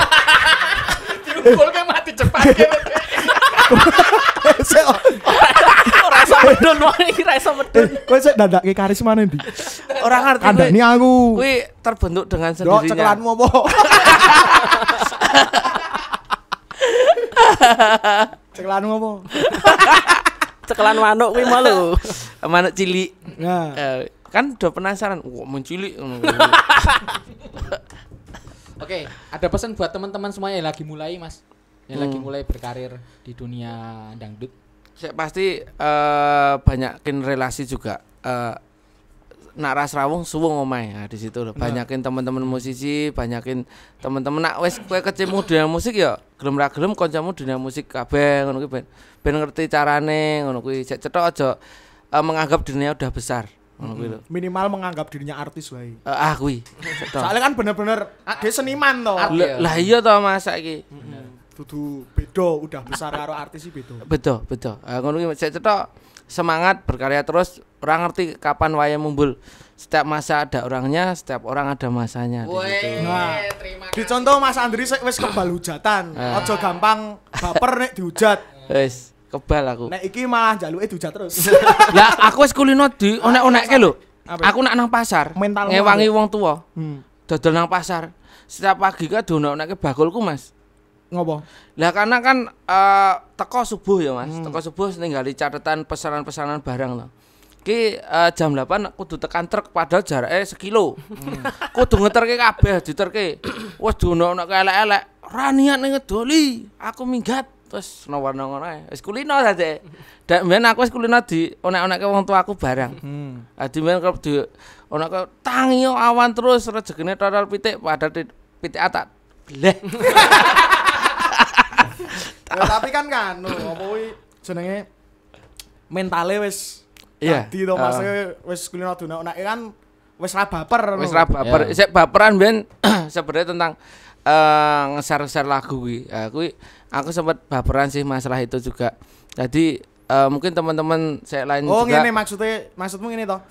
Diukul kayak mati cepat Sik ora oh. medun wong iki ra iso medun. Eh, kowe sik ndandake karismane ndi? Ora ngerti aku. Gue terbentuk dengan sendirinya. Dok cekelanmu apa? Cekelan apa? Cekelan manuk kuwi malu. Manuk cilik. Nah. Eh, kan udah penasaran, wah mencilik. Oke, ada pesan buat teman-teman semua yang lagi mulai, Mas. Yang hmm. lagi mulai berkarir di dunia dangdut. Saya pasti uh, banyakin relasi juga. Uh, nak ras rawung suwung omae. Nah, di situ loh. Nah. Banyakin teman-teman musisi, banyakin teman-teman nak wes kowe kecemu dunia musik ya, gelem ra gelem kancamu dunia musik kabeh ngono kuwi ben. Ben ngerti carane ngono kuwi. Cek cetok aja uh, menganggap dunia udah besar. Hmm. Minimal menganggap dirinya artis wae. Uh, ah kuwi. Soalnya kan bener-bener ah, dia seniman toh. Iya. Lah iya tau Mas saiki. Hmm tutu bedo udah besar karo artis sih bedo bedo bedo uh, eh, ngono saya cetok semangat berkarya terus orang ngerti kapan waya mumbul setiap masa ada orangnya setiap orang ada masanya Wee, nah, di contoh Mas Andri wes kebal hujatan uh. Ah. ojo gampang baper nek dihujat wes kebal aku nek iki malah eh, itu hujat terus lah aku wes kulino di onek ke lho aku nak nang pasar Mental ngewangi wong tua hmm. dodol nang pasar setiap pagi kan donok ke bakulku Mas Ngopo? Lah karena kan uh, teko subuh ya Mas. Hmm. Teko subuh ninggali catatan pesanan-pesanan barang to. Ki uh, jam 8 kudu tekan truk padahal jaraknya sekilo. Hmm. kudu ngeterke kabeh diterke. Wes ke, elek-elek. Ra niat ning ngedoli, aku minggat. Terus no warna ae. Wis kulino saja. Dak men aku wis kulino di onek-onekke wong tuaku barang. Hmm. Adi men kerep di onek tangi awan terus rejekine total pitik padahal pitik atak. Bleh. ya, tapi kan kan apa kuwi jenenge mentale wis Iya. Tadi to Mas ah. wis kulino nah unake kan wis ra baper. Wis baper. Yeah. baperan ben sebenarnya tentang uh, eh, ngeser ngeser lagu kuwi. Uh, aku sempat baperan sih masalah itu juga. Jadi uh, mungkin teman-teman saya lain oh, juga. Oh, ini maksudnya maksudmu ini toh?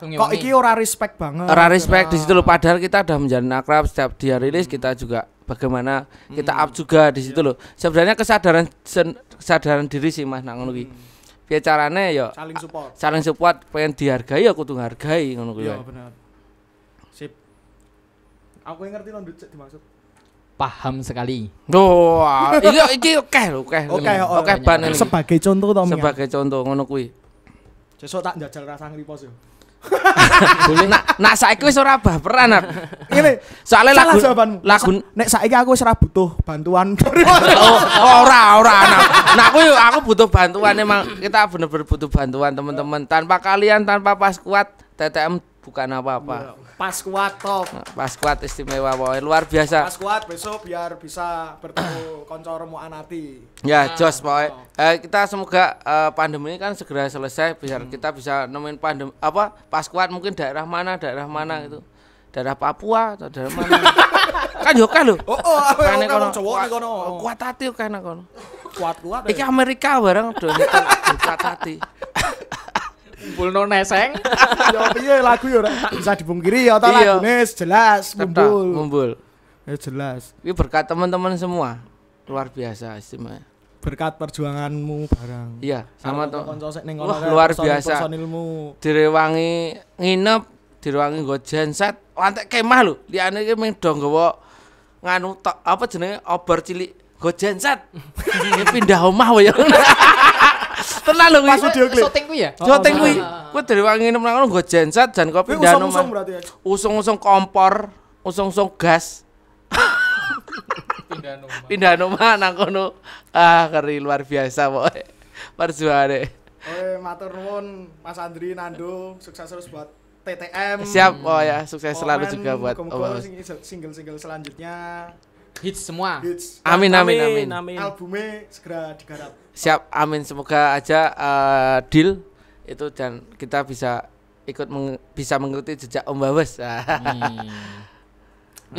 Kok iki ora respect banget. Ora respect di situ ah. padahal kita udah menjalin akrab setiap dia rilis kita juga bagaimana hmm. kita up hmm. juga di situ yeah. loh. Sebenarnya kesadaran sen, kesadaran diri sih Mas nang ngono kuwi. Hmm. Piye carane ya saling support. Saling support pengen dihargai ya kudu hargai ngono kuwi. Iya bener. Sip. Aku ngerti lho dimaksud. Paham sekali. Iya, oh, iki iki oke lho, oke. Oke, oke Sebagai contoh to Sebagai contoh ngono kuwi. Sesuk tak jajal rasa ngripos yo. Nak nak saiki wis ora baperan. Ngene. Soale lagu lagu nek saiki aku wis ora butuh bantuan. Oh, oh, ora ora anak. Nah aku aku butuh bantuan emang kita bener-bener butuh bantuan teman-teman. Tanpa kalian tanpa pas kuat TTM bukan apa-apa. Ya. Pas kuat top. Oh, pas kuat istimewa woy. luar biasa. Pas kuat besok biar bisa bertemu konco remu anati. Ya, nah, jos boy, Oh. Eh, kita semoga uh, pandemi ini kan segera selesai biar hmm. kita bisa nemuin pandem apa pas kuat mungkin daerah mana daerah mana hmm. itu daerah Papua atau daerah mana kan yo kan lho oh oh, oh yang kono cowok kono kuat hati kene kono kuat kuat iki ya. Amerika bareng kuat hati no neseng. Ya piye lagu ya bisa dipungkiri ya ta iya. lagune jelas mumbul mumbul, Ya jelas. Ini berkat teman-teman semua. Luar biasa istimewa. berkat perjuanganmu barang. Iya, sama to. Wah, luar biasa. Direwangi nginep, direwangi nggo genset, antek kemah lho. Liyane iki main do nggawa nganu apa jenenge obor cilik nggo genset. pindah omah wae. tenang lho kuwi. Studio klip. ya. shooting kuwi. Ya? Oh, oh, kuwi dari wangi nang ngono nggo genset dan kopi dan usung-usung berarti ya. Usung-usung kompor, usung-usung gas. Pindah nomah. Pindah nang kono. Ah, keri luar biasa pokoke. Perjuane. Oke, matur nuwun Mas Andri Nando, sukses terus buat TTM. Siap, oh ya, sukses selalu juga buat Single-single selanjutnya hits semua. Hits. Amin amin amin. amin. Albumnya segera digarap. Siap, amin. Semoga aja uh, deal itu dan kita bisa ikut meng bisa mengikuti jejak Om Bawes. hmm.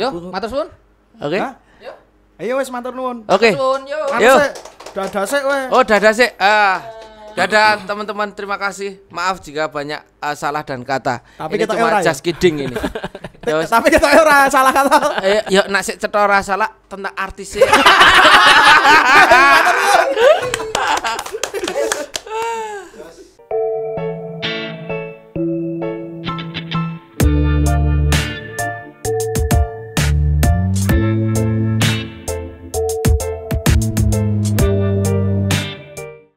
Yo, matur suwun. Oke. Okay. Ayo wes matur nuwun. Oke. Okay. Matur nuwun yo. Yo. Dadah sik Oh, dadah sik. Ah. Uh. Dadah teman-teman, terima kasih. Maaf jika banyak uh, salah dan kata. Tapi ini kita cuma ya? just kidding ini. Tapi kita ora salah kata. Ayo, eh, yo nak sik salah tentang artis ya.